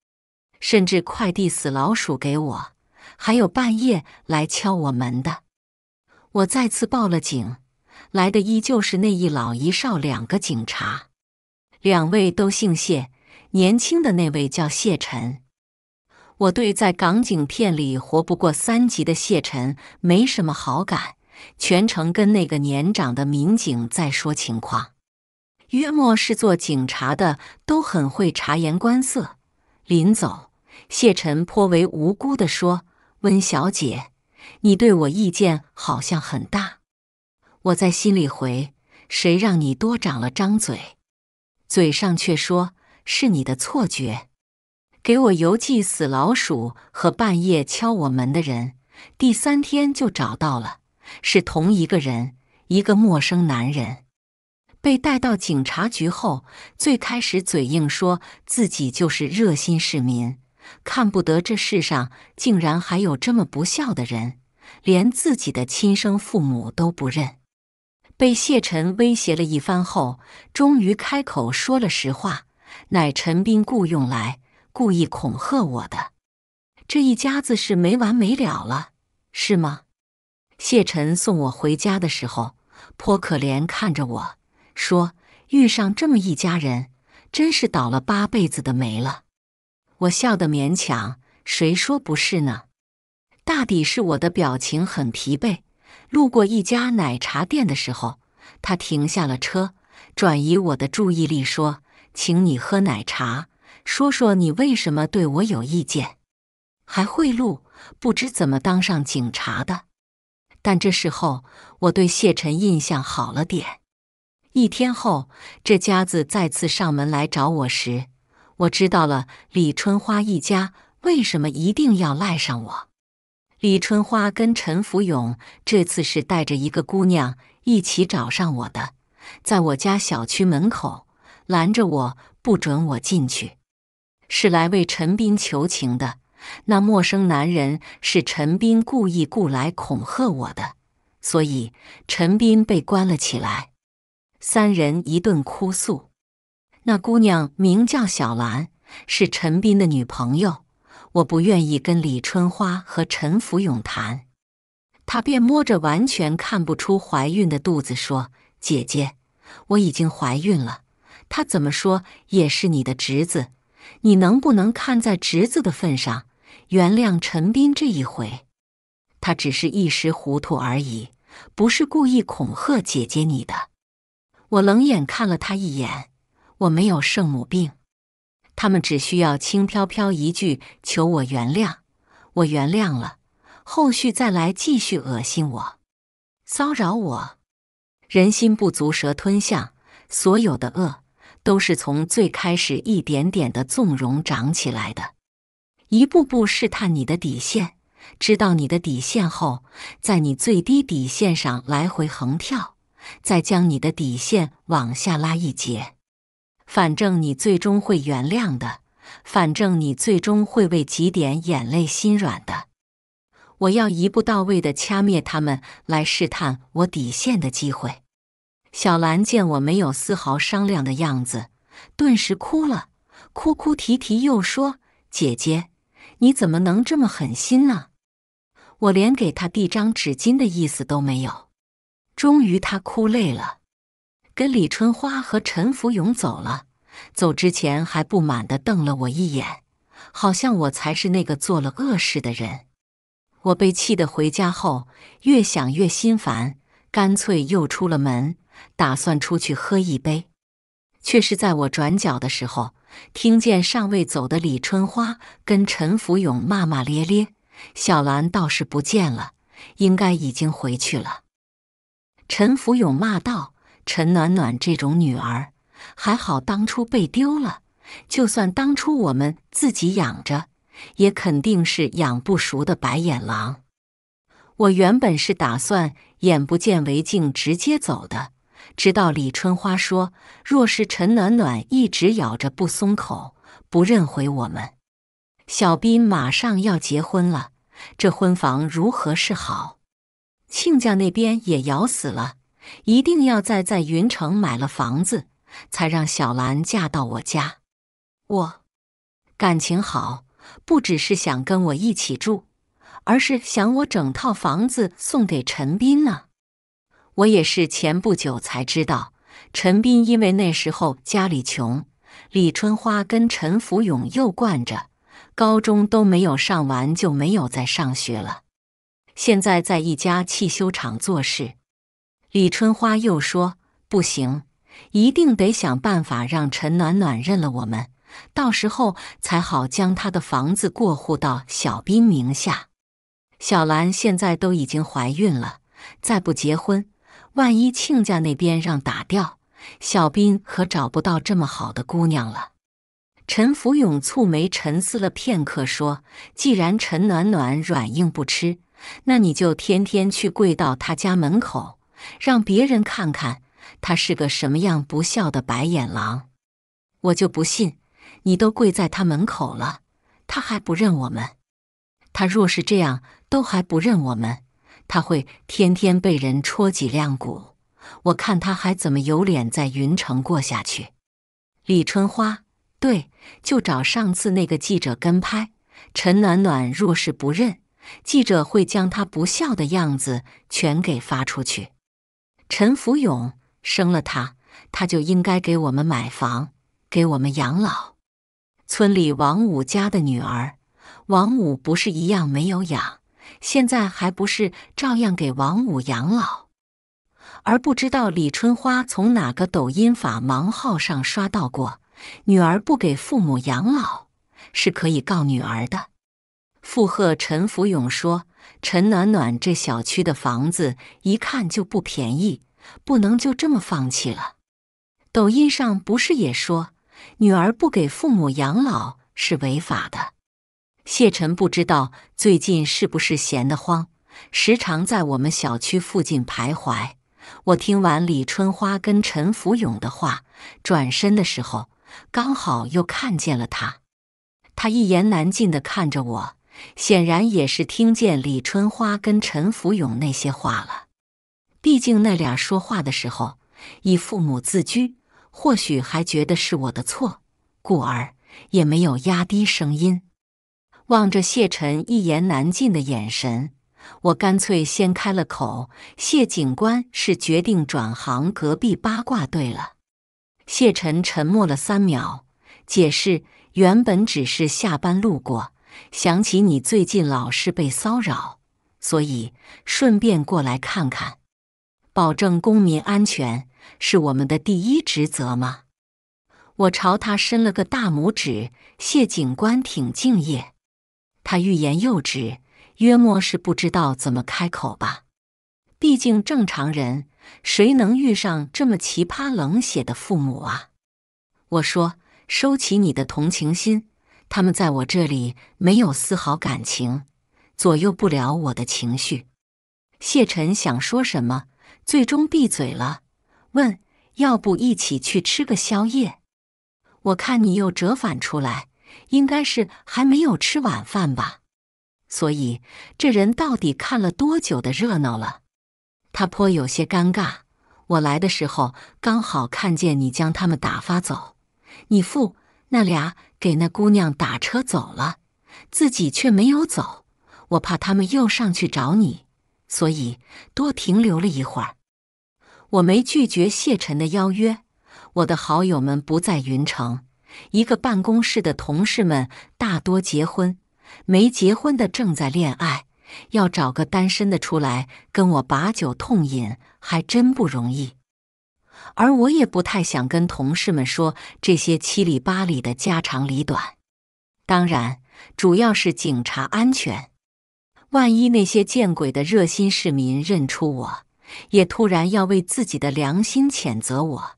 甚至快递死老鼠给我，还有半夜来敲我门的。我再次报了警，来的依旧是那一老一少两个警察。两位都姓谢，年轻的那位叫谢晨。我对在港警片里活不过三级的谢晨没什么好感。全程跟那个年长的民警在说情况，约莫是做警察的都很会察言观色。临走，谢晨颇为无辜的说：“温小姐，你对我意见好像很大。”我在心里回：“谁让你多长了张嘴。”嘴上却说：“是你的错觉。”给我邮寄死老鼠和半夜敲我门的人，第三天就找到了，是同一个人，一个陌生男人。被带到警察局后，最开始嘴硬说自己就是热心市民，看不得这世上竟然还有这么不孝的人，连自己的亲生父母都不认。被谢晨威胁了一番后，终于开口说了实话，乃陈斌雇用来故意恐吓我的。这一家子是没完没了了，是吗？谢晨送我回家的时候，颇可怜看着我说：“遇上这么一家人，真是倒了八辈子的霉了。”我笑得勉强，谁说不是呢？大抵是我的表情很疲惫。路过一家奶茶店的时候，他停下了车，转移我的注意力，说：“请你喝奶茶，说说你为什么对我有意见。”还贿赂，不知怎么当上警察的。但这时候，我对谢晨印象好了点。一天后，这家子再次上门来找我时，我知道了李春花一家为什么一定要赖上我。李春花跟陈福永这次是带着一个姑娘一起找上我的，在我家小区门口拦着我，不准我进去，是来为陈斌求情的。那陌生男人是陈斌故意雇来恐吓我的，所以陈斌被关了起来。三人一顿哭诉，那姑娘名叫小兰，是陈斌的女朋友。我不愿意跟李春花和陈福永谈，他便摸着完全看不出怀孕的肚子说：“姐姐，我已经怀孕了。他怎么说也是你的侄子，你能不能看在侄子的份上原谅陈斌这一回？他只是一时糊涂而已，不是故意恐吓姐姐你的。”我冷眼看了他一眼，我没有圣母病。他们只需要轻飘飘一句“求我原谅”，我原谅了，后续再来继续恶心我、骚扰我。人心不足蛇吞象，所有的恶都是从最开始一点点的纵容长起来的，一步步试探你的底线，知道你的底线后，在你最低底线上来回横跳，再将你的底线往下拉一截。反正你最终会原谅的，反正你最终会为几点眼泪心软的。我要一步到位的掐灭他们来试探我底线的机会。小兰见我没有丝毫商量的样子，顿时哭了，哭哭啼啼又说：“姐姐，你怎么能这么狠心呢？”我连给他递张纸巾的意思都没有。终于，她哭累了。跟李春花和陈福勇走了，走之前还不满地瞪了我一眼，好像我才是那个做了恶事的人。我被气得回家后，越想越心烦，干脆又出了门，打算出去喝一杯。却是在我转角的时候，听见尚未走的李春花跟陈福勇骂骂咧咧。小兰倒是不见了，应该已经回去了。陈福勇骂道。陈暖暖这种女儿，还好当初被丢了。就算当初我们自己养着，也肯定是养不熟的白眼狼。我原本是打算眼不见为净，直接走的。直到李春花说：“若是陈暖暖一直咬着不松口，不认回我们，小斌马上要结婚了，这婚房如何是好？亲家那边也咬死了。”一定要再在云城买了房子，才让小兰嫁到我家。我感情好，不只是想跟我一起住，而是想我整套房子送给陈斌啊！我也是前不久才知道，陈斌因为那时候家里穷，李春花跟陈福勇又惯着，高中都没有上完就没有再上学了，现在在一家汽修厂做事。李春花又说：“不行，一定得想办法让陈暖暖认了我们，到时候才好将她的房子过户到小斌名下。小兰现在都已经怀孕了，再不结婚，万一亲家那边让打掉，小斌可找不到这么好的姑娘了。”陈福永蹙眉沉思了片刻，说：“既然陈暖暖软硬不吃，那你就天天去跪到他家门口。”让别人看看他是个什么样不孝的白眼狼，我就不信你都跪在他门口了，他还不认我们。他若是这样都还不认我们，他会天天被人戳脊梁骨。我看他还怎么有脸在云城过下去。李春花，对，就找上次那个记者跟拍陈暖暖。若是不认记者，会将他不孝的样子全给发出去。陈福勇生了他，他就应该给我们买房，给我们养老。村里王五家的女儿，王五不是一样没有养，现在还不是照样给王五养老？而不知道李春花从哪个抖音法盲号上刷到过，女儿不给父母养老是可以告女儿的。附和陈福勇说。陈暖暖这小区的房子一看就不便宜，不能就这么放弃了。抖音上不是也说，女儿不给父母养老是违法的。谢晨不知道最近是不是闲得慌，时常在我们小区附近徘徊。我听完李春花跟陈福勇的话，转身的时候，刚好又看见了他。他一言难尽地看着我。显然也是听见李春花跟陈福勇那些话了，毕竟那俩说话的时候以父母自居，或许还觉得是我的错，故而也没有压低声音。望着谢晨一言难尽的眼神，我干脆先开了口：“谢警官是决定转行隔壁八卦队了。”谢晨沉默了三秒，解释：“原本只是下班路过。”想起你最近老是被骚扰，所以顺便过来看看。保证公民安全是我们的第一职责吗？我朝他伸了个大拇指，谢警官挺敬业。他欲言又止，约莫是不知道怎么开口吧。毕竟正常人谁能遇上这么奇葩冷血的父母啊？我说，收起你的同情心。他们在我这里没有丝毫感情，左右不了我的情绪。谢晨想说什么，最终闭嘴了。问：要不一起去吃个宵夜？我看你又折返出来，应该是还没有吃晚饭吧？所以这人到底看了多久的热闹了？他颇有些尴尬。我来的时候刚好看见你将他们打发走，你父。那俩给那姑娘打车走了，自己却没有走。我怕他们又上去找你，所以多停留了一会儿。我没拒绝谢晨的邀约。我的好友们不在云城，一个办公室的同事们大多结婚，没结婚的正在恋爱，要找个单身的出来跟我把酒痛饮，还真不容易。而我也不太想跟同事们说这些七里八里的家长里短，当然，主要是警察安全。万一那些见鬼的热心市民认出我，也突然要为自己的良心谴责我，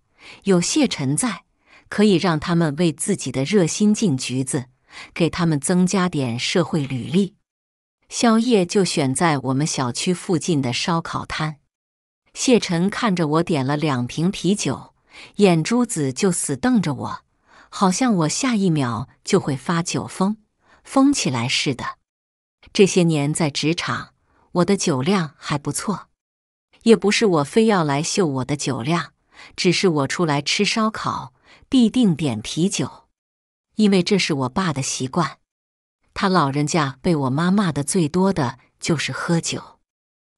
有谢晨在，可以让他们为自己的热心进局子，给他们增加点社会履历。宵夜就选在我们小区附近的烧烤摊。谢晨看着我，点了两瓶啤酒，眼珠子就死瞪着我，好像我下一秒就会发酒疯，疯起来似的。这些年在职场，我的酒量还不错，也不是我非要来秀我的酒量，只是我出来吃烧烤必定点啤酒，因为这是我爸的习惯。他老人家被我妈骂的最多的就是喝酒，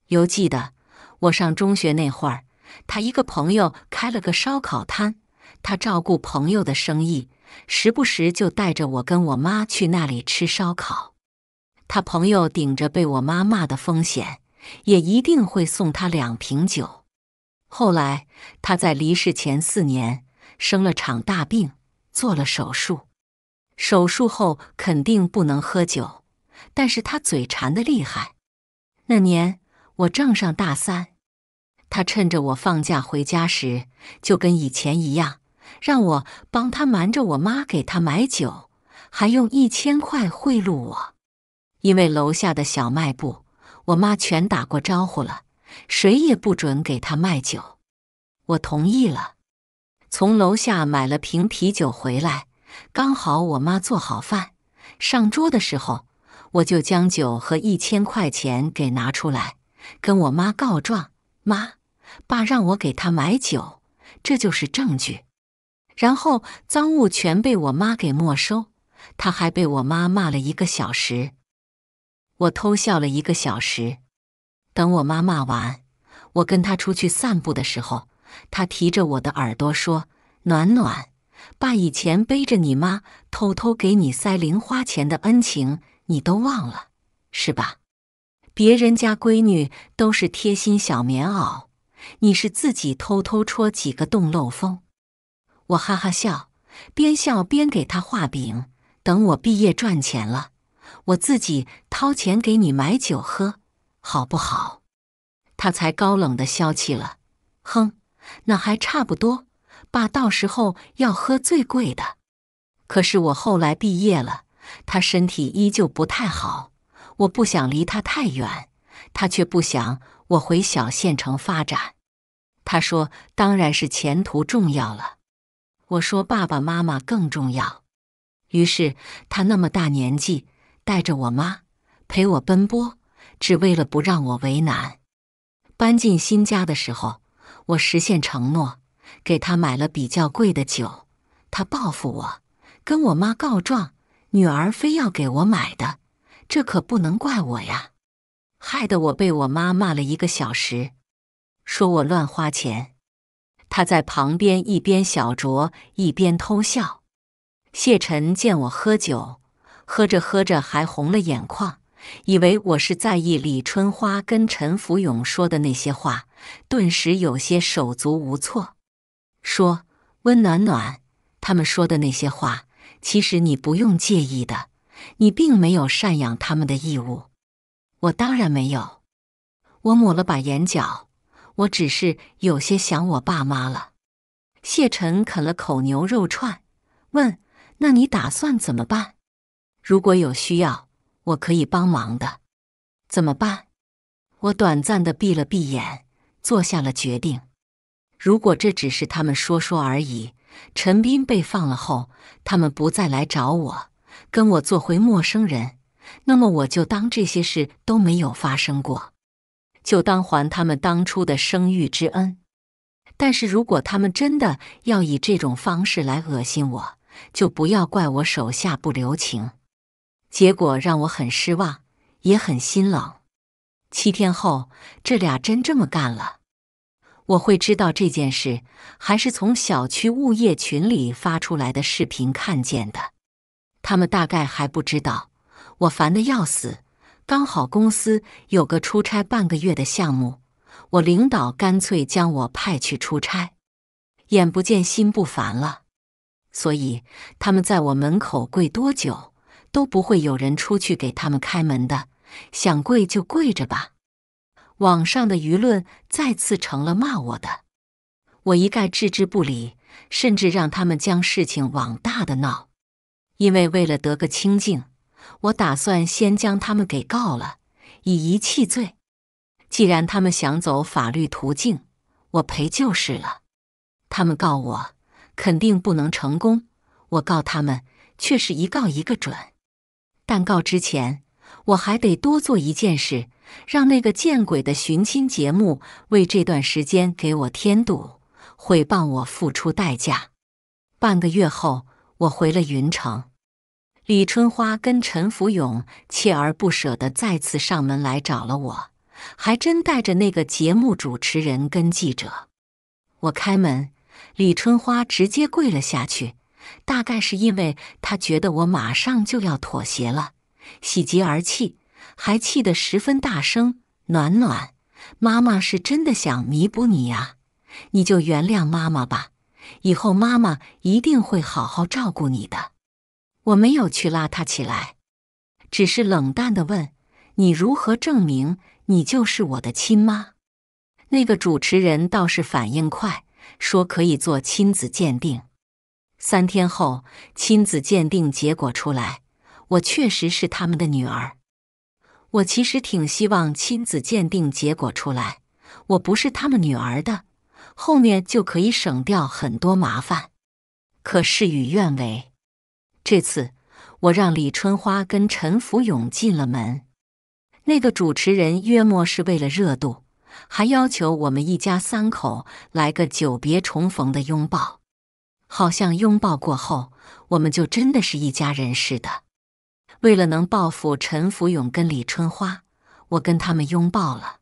犹记得。我上中学那会儿，他一个朋友开了个烧烤摊，他照顾朋友的生意，时不时就带着我跟我妈去那里吃烧烤。他朋友顶着被我妈骂的风险，也一定会送他两瓶酒。后来他在离世前四年生了场大病，做了手术。手术后肯定不能喝酒，但是他嘴馋的厉害。那年我正上大三。他趁着我放假回家时，就跟以前一样，让我帮他瞒着我妈给他买酒，还用一千块贿赂我。因为楼下的小卖部，我妈全打过招呼了，谁也不准给他卖酒。我同意了，从楼下买了瓶啤酒回来，刚好我妈做好饭上桌的时候，我就将酒和一千块钱给拿出来，跟我妈告状：“妈。”爸让我给他买酒，这就是证据。然后赃物全被我妈给没收，他还被我妈骂了一个小时。我偷笑了一个小时。等我妈骂完，我跟他出去散步的时候，他提着我的耳朵说：“暖暖，爸以前背着你妈偷偷给你塞零花钱的恩情，你都忘了是吧？别人家闺女都是贴心小棉袄。”你是自己偷偷戳几个洞漏风？我哈哈笑，边笑边给他画饼。等我毕业赚钱了，我自己掏钱给你买酒喝，好不好？他才高冷的消气了，哼，那还差不多。爸，到时候要喝最贵的。可是我后来毕业了，他身体依旧不太好，我不想离他太远，他却不想我回小县城发展。他说：“当然是前途重要了。”我说：“爸爸妈妈更重要。”于是他那么大年纪，带着我妈陪我奔波，只为了不让我为难。搬进新家的时候，我实现承诺，给他买了比较贵的酒。他报复我，跟我妈告状：“女儿非要给我买的，这可不能怪我呀！”害得我被我妈骂了一个小时。说我乱花钱，他在旁边一边小酌一边偷笑。谢晨见我喝酒，喝着喝着还红了眼眶，以为我是在意李春花跟陈福永说的那些话，顿时有些手足无措，说：“温暖暖，他们说的那些话，其实你不用介意的，你并没有赡养他们的义务，我当然没有。”我抹了把眼角。我只是有些想我爸妈了。谢晨啃了口牛肉串，问：“那你打算怎么办？如果有需要，我可以帮忙的。”“怎么办？”我短暂的闭了闭眼，做下了决定。如果这只是他们说说而已，陈斌被放了后，他们不再来找我，跟我做回陌生人，那么我就当这些事都没有发生过。就当还他们当初的生育之恩，但是如果他们真的要以这种方式来恶心我，就不要怪我手下不留情。结果让我很失望，也很心冷。七天后，这俩真这么干了，我会知道这件事，还是从小区物业群里发出来的视频看见的。他们大概还不知道，我烦得要死。刚好公司有个出差半个月的项目，我领导干脆将我派去出差，眼不见心不烦了。所以他们在我门口跪多久，都不会有人出去给他们开门的。想跪就跪着吧。网上的舆论再次成了骂我的，我一概置之不理，甚至让他们将事情往大的闹，因为为了得个清净。我打算先将他们给告了，以遗弃罪。既然他们想走法律途径，我赔就是了。他们告我，肯定不能成功；我告他们，却是一告一个准。但告之前，我还得多做一件事，让那个见鬼的寻亲节目为这段时间给我添堵、毁谤我付出代价。半个月后，我回了云城。李春花跟陈福永锲而不舍地再次上门来找了我，还真带着那个节目主持人跟记者。我开门，李春花直接跪了下去，大概是因为她觉得我马上就要妥协了，喜极而泣，还气得十分大声：“暖暖，妈妈是真的想弥补你啊，你就原谅妈妈吧，以后妈妈一定会好好照顾你的。”我没有去拉他起来，只是冷淡的问：“你如何证明你就是我的亲妈？”那个主持人倒是反应快，说可以做亲子鉴定。三天后，亲子鉴定结果出来，我确实是他们的女儿。我其实挺希望亲子鉴定结果出来，我不是他们女儿的，后面就可以省掉很多麻烦。可事与愿违。这次我让李春花跟陈福永进了门。那个主持人约莫是为了热度，还要求我们一家三口来个久别重逢的拥抱，好像拥抱过后我们就真的是一家人似的。为了能报复陈福永跟李春花，我跟他们拥抱了，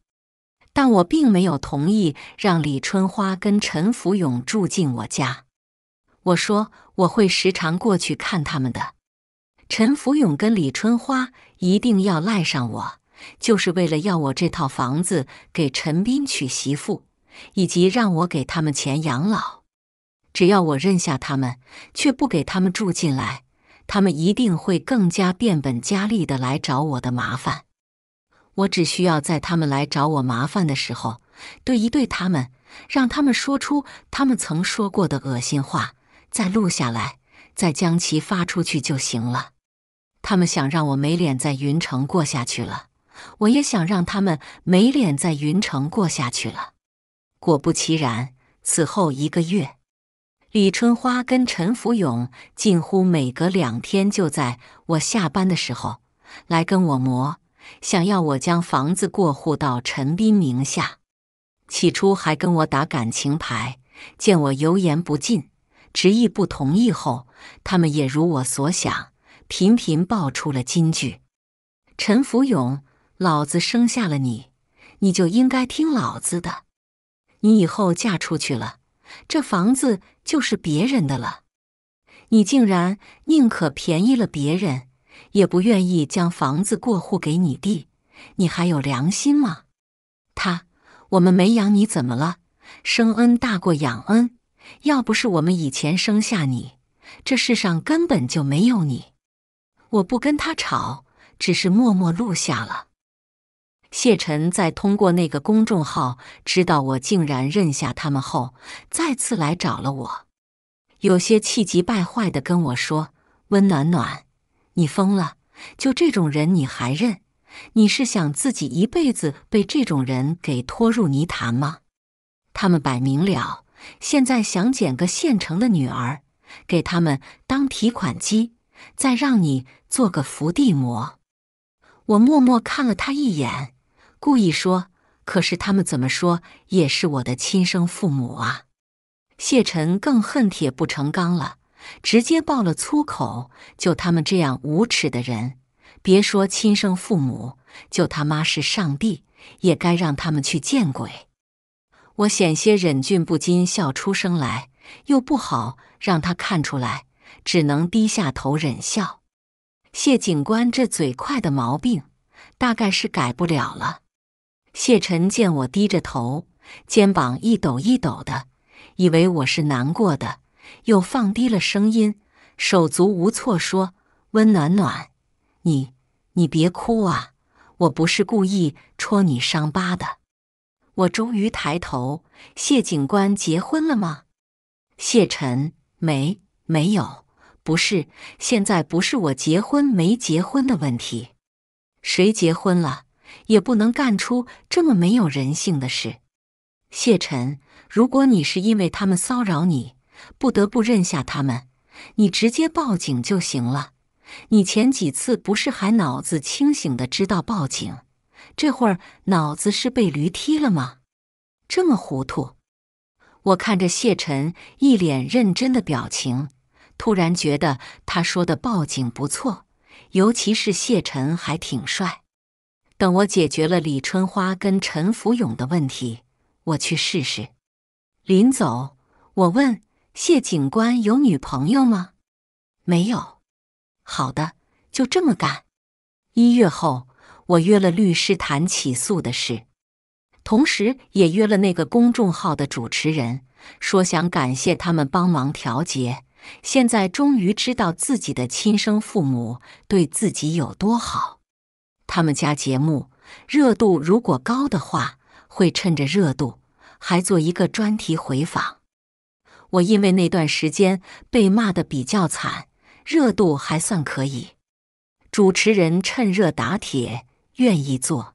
但我并没有同意让李春花跟陈福永住进我家。我说我会时常过去看他们的。陈福永跟李春花一定要赖上我，就是为了要我这套房子给陈斌娶媳妇，以及让我给他们钱养老。只要我认下他们，却不给他们住进来，他们一定会更加变本加厉的来找我的麻烦。我只需要在他们来找我麻烦的时候，对一对他们，让他们说出他们曾说过的恶心话。再录下来，再将其发出去就行了。他们想让我没脸在云城过下去了，我也想让他们没脸在云城过下去了。果不其然，此后一个月，李春花跟陈福勇近乎每隔两天就在我下班的时候来跟我磨，想要我将房子过户到陈斌名下。起初还跟我打感情牌，见我油盐不进。执意不同意后，他们也如我所想，频频爆出了金句：“陈福勇，老子生下了你，你就应该听老子的。你以后嫁出去了，这房子就是别人的了。你竟然宁可便宜了别人，也不愿意将房子过户给你弟，你还有良心吗？”“他，我们没养你怎么了？生恩大过养恩。”要不是我们以前生下你，这世上根本就没有你。我不跟他吵，只是默默录下了。谢晨在通过那个公众号知道我竟然认下他们后，再次来找了我，有些气急败坏的跟我说：“温暖暖，你疯了！就这种人你还认？你是想自己一辈子被这种人给拖入泥潭吗？”他们摆明了。现在想捡个现成的女儿给他们当提款机，再让你做个伏地魔。我默默看了他一眼，故意说：“可是他们怎么说也是我的亲生父母啊！”谢晨更恨铁不成钢了，直接爆了粗口：“就他们这样无耻的人，别说亲生父母，就他妈是上帝也该让他们去见鬼！”我险些忍俊不禁笑出声来，又不好让他看出来，只能低下头忍笑。谢警官这嘴快的毛病，大概是改不了了。谢晨见我低着头，肩膀一抖一抖的，以为我是难过的，又放低了声音，手足无措说：“温暖暖，你你别哭啊，我不是故意戳你伤疤的。”我终于抬头，谢警官结婚了吗？谢晨，没，没有，不是，现在不是我结婚没结婚的问题，谁结婚了也不能干出这么没有人性的事。谢晨，如果你是因为他们骚扰你，不得不认下他们，你直接报警就行了。你前几次不是还脑子清醒的知道报警？这会儿脑子是被驴踢了吗？这么糊涂！我看着谢晨一脸认真的表情，突然觉得他说的报警不错，尤其是谢晨还挺帅。等我解决了李春花跟陈福勇的问题，我去试试。临走，我问谢警官有女朋友吗？没有。好的，就这么干。一月后。我约了律师谈起诉的事，同时也约了那个公众号的主持人，说想感谢他们帮忙调解。现在终于知道自己的亲生父母对自己有多好。他们家节目热度如果高的话，会趁着热度还做一个专题回访。我因为那段时间被骂的比较惨，热度还算可以。主持人趁热打铁。愿意做，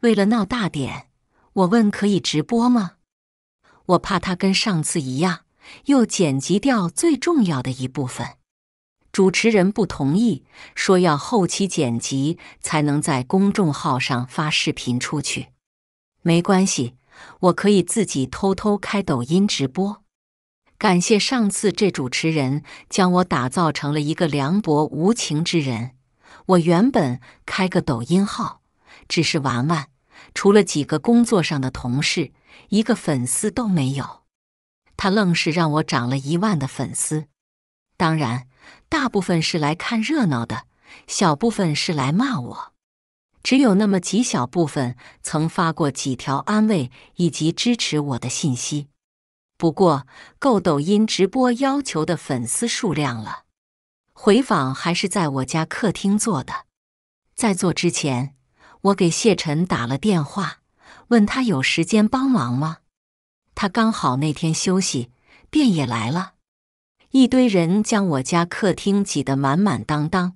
为了闹大点，我问可以直播吗？我怕他跟上次一样，又剪辑掉最重要的一部分。主持人不同意，说要后期剪辑才能在公众号上发视频出去。没关系，我可以自己偷偷开抖音直播。感谢上次这主持人将我打造成了一个凉薄无情之人。我原本开个抖音号，只是玩玩，除了几个工作上的同事，一个粉丝都没有。他愣是让我涨了一万的粉丝，当然，大部分是来看热闹的，小部分是来骂我，只有那么极小部分曾发过几条安慰以及支持我的信息。不过够抖音直播要求的粉丝数量了。回访还是在我家客厅做的，在做之前，我给谢晨打了电话，问他有时间帮忙吗？他刚好那天休息，便也来了。一堆人将我家客厅挤得满满当当。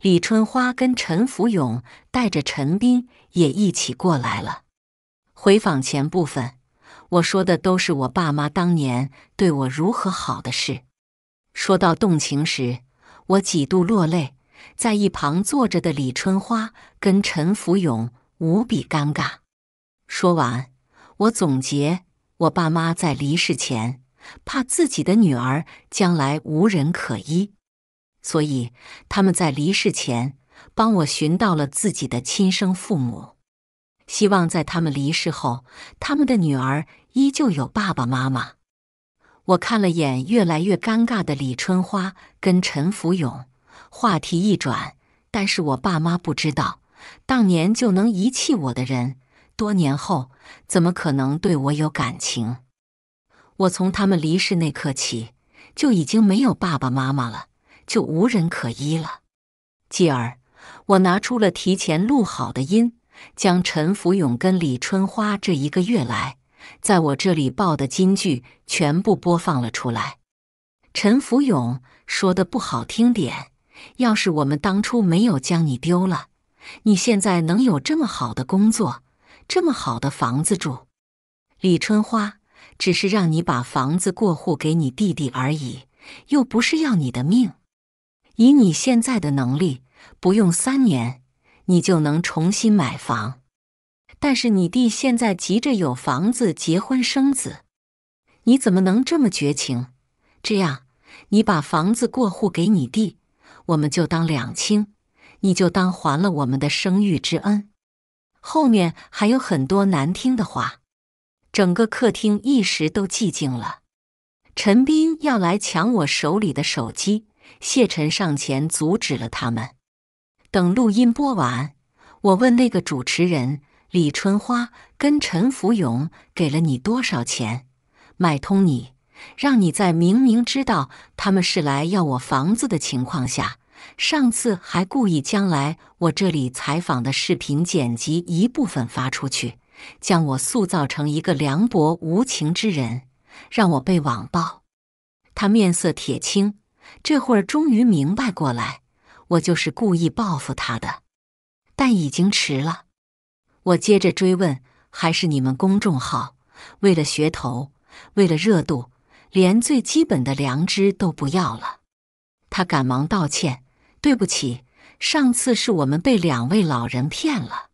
李春花跟陈福勇带着陈斌也一起过来了。回访前部分，我说的都是我爸妈当年对我如何好的事，说到动情时。我几度落泪，在一旁坐着的李春花跟陈福勇无比尴尬。说完，我总结：我爸妈在离世前，怕自己的女儿将来无人可依，所以他们在离世前帮我寻到了自己的亲生父母，希望在他们离世后，他们的女儿依旧有爸爸妈妈。我看了眼越来越尴尬的李春花跟陈福永，话题一转。但是我爸妈不知道，当年就能遗弃我的人，多年后怎么可能对我有感情？我从他们离世那刻起，就已经没有爸爸妈妈了，就无人可依了。继而，我拿出了提前录好的音，将陈福永跟李春花这一个月来。在我这里报的金句全部播放了出来。陈福永说的不好听点，要是我们当初没有将你丢了，你现在能有这么好的工作，这么好的房子住？李春花只是让你把房子过户给你弟弟而已，又不是要你的命。以你现在的能力，不用三年，你就能重新买房。但是你弟现在急着有房子结婚生子，你怎么能这么绝情？这样，你把房子过户给你弟，我们就当两清，你就当还了我们的生育之恩。后面还有很多难听的话。整个客厅一时都寂静了。陈斌要来抢我手里的手机，谢晨上前阻止了他们。等录音播完，我问那个主持人。李春花跟陈福勇给了你多少钱？买通你，让你在明明知道他们是来要我房子的情况下，上次还故意将来我这里采访的视频剪辑一部分发出去，将我塑造成一个凉薄无情之人，让我被网暴。他面色铁青，这会儿终于明白过来，我就是故意报复他的，但已经迟了。我接着追问，还是你们公众号为了噱头、为了热度，连最基本的良知都不要了？他赶忙道歉：“对不起，上次是我们被两位老人骗了。”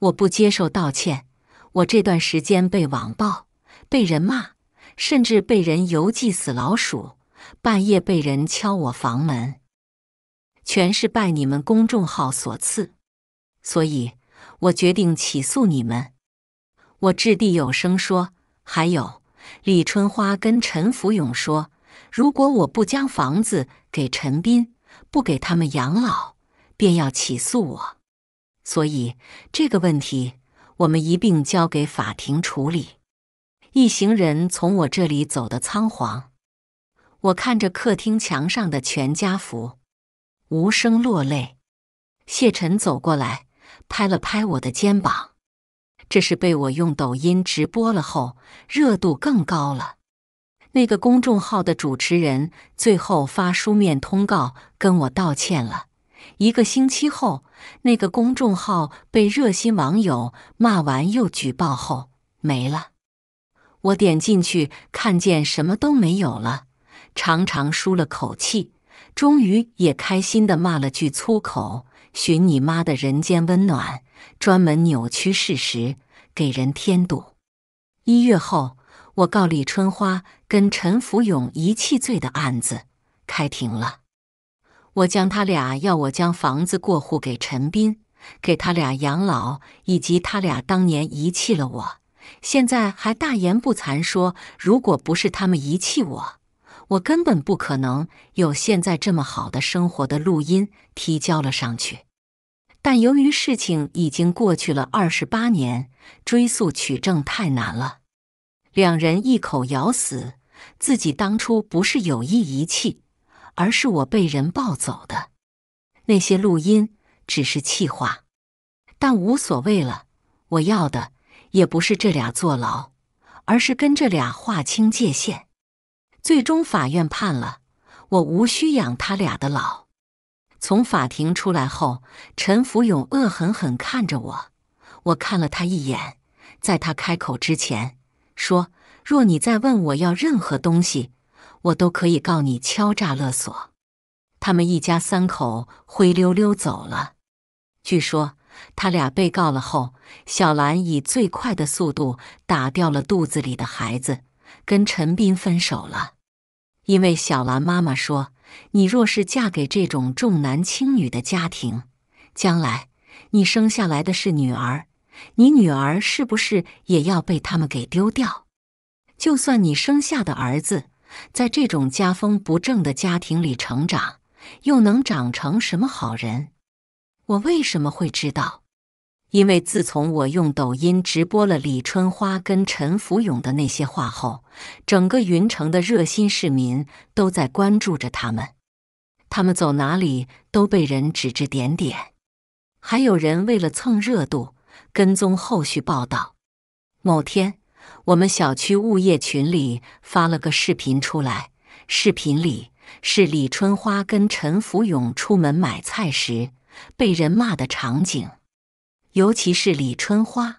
我不接受道歉。我这段时间被网暴、被人骂，甚至被人邮寄死老鼠，半夜被人敲我房门，全是拜你们公众号所赐。所以。我决定起诉你们，我掷地有声说。还有，李春花跟陈福永说，如果我不将房子给陈斌，不给他们养老，便要起诉我。所以这个问题，我们一并交给法庭处理。一行人从我这里走得仓皇，我看着客厅墙上的全家福，无声落泪。谢晨走过来。拍了拍我的肩膀，这是被我用抖音直播了后热度更高了。那个公众号的主持人最后发书面通告跟我道歉了一个星期后，那个公众号被热心网友骂完又举报后没了。我点进去看见什么都没有了，长长舒了口气，终于也开心的骂了句粗口。寻你妈的人间温暖，专门扭曲事实，给人添堵。一月后，我告李春花跟陈福勇遗弃罪的案子开庭了。我将他俩要我将房子过户给陈斌，给他俩养老，以及他俩当年遗弃了我，现在还大言不惭说如果不是他们遗弃我，我根本不可能有现在这么好的生活的录音提交了上去。但由于事情已经过去了二十八年，追溯取证太难了。两人一口咬死自己当初不是有意遗弃，而是我被人抱走的。那些录音只是气话，但无所谓了。我要的也不是这俩坐牢，而是跟这俩划清界限。最终法院判了，我无需养他俩的老。从法庭出来后，陈福永恶狠狠看着我，我看了他一眼，在他开口之前说：“若你再问我要任何东西，我都可以告你敲诈勒索。”他们一家三口灰溜溜走了。据说他俩被告了后，小兰以最快的速度打掉了肚子里的孩子，跟陈斌分手了，因为小兰妈妈说。你若是嫁给这种重男轻女的家庭，将来你生下来的是女儿，你女儿是不是也要被他们给丢掉？就算你生下的儿子，在这种家风不正的家庭里成长，又能长成什么好人？我为什么会知道？因为自从我用抖音直播了李春花跟陈福勇的那些话后，整个云城的热心市民都在关注着他们，他们走哪里都被人指指点点，还有人为了蹭热度跟踪后续报道。某天，我们小区物业群里发了个视频出来，视频里是李春花跟陈福勇出门买菜时被人骂的场景。尤其是李春花，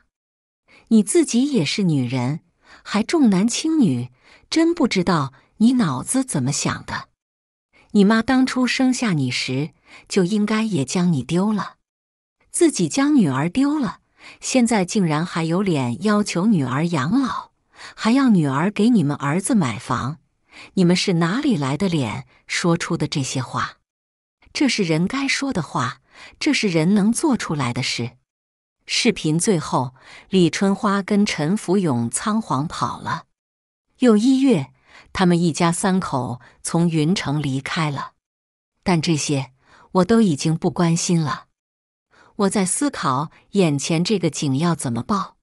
你自己也是女人，还重男轻女，真不知道你脑子怎么想的。你妈当初生下你时就应该也将你丢了，自己将女儿丢了，现在竟然还有脸要求女儿养老，还要女儿给你们儿子买房，你们是哪里来的脸说出的这些话？这是人该说的话，这是人能做出来的事。视频最后，李春花跟陈福永仓皇跑了。又一月，他们一家三口从云城离开了。但这些我都已经不关心了。我在思考眼前这个景要怎么报。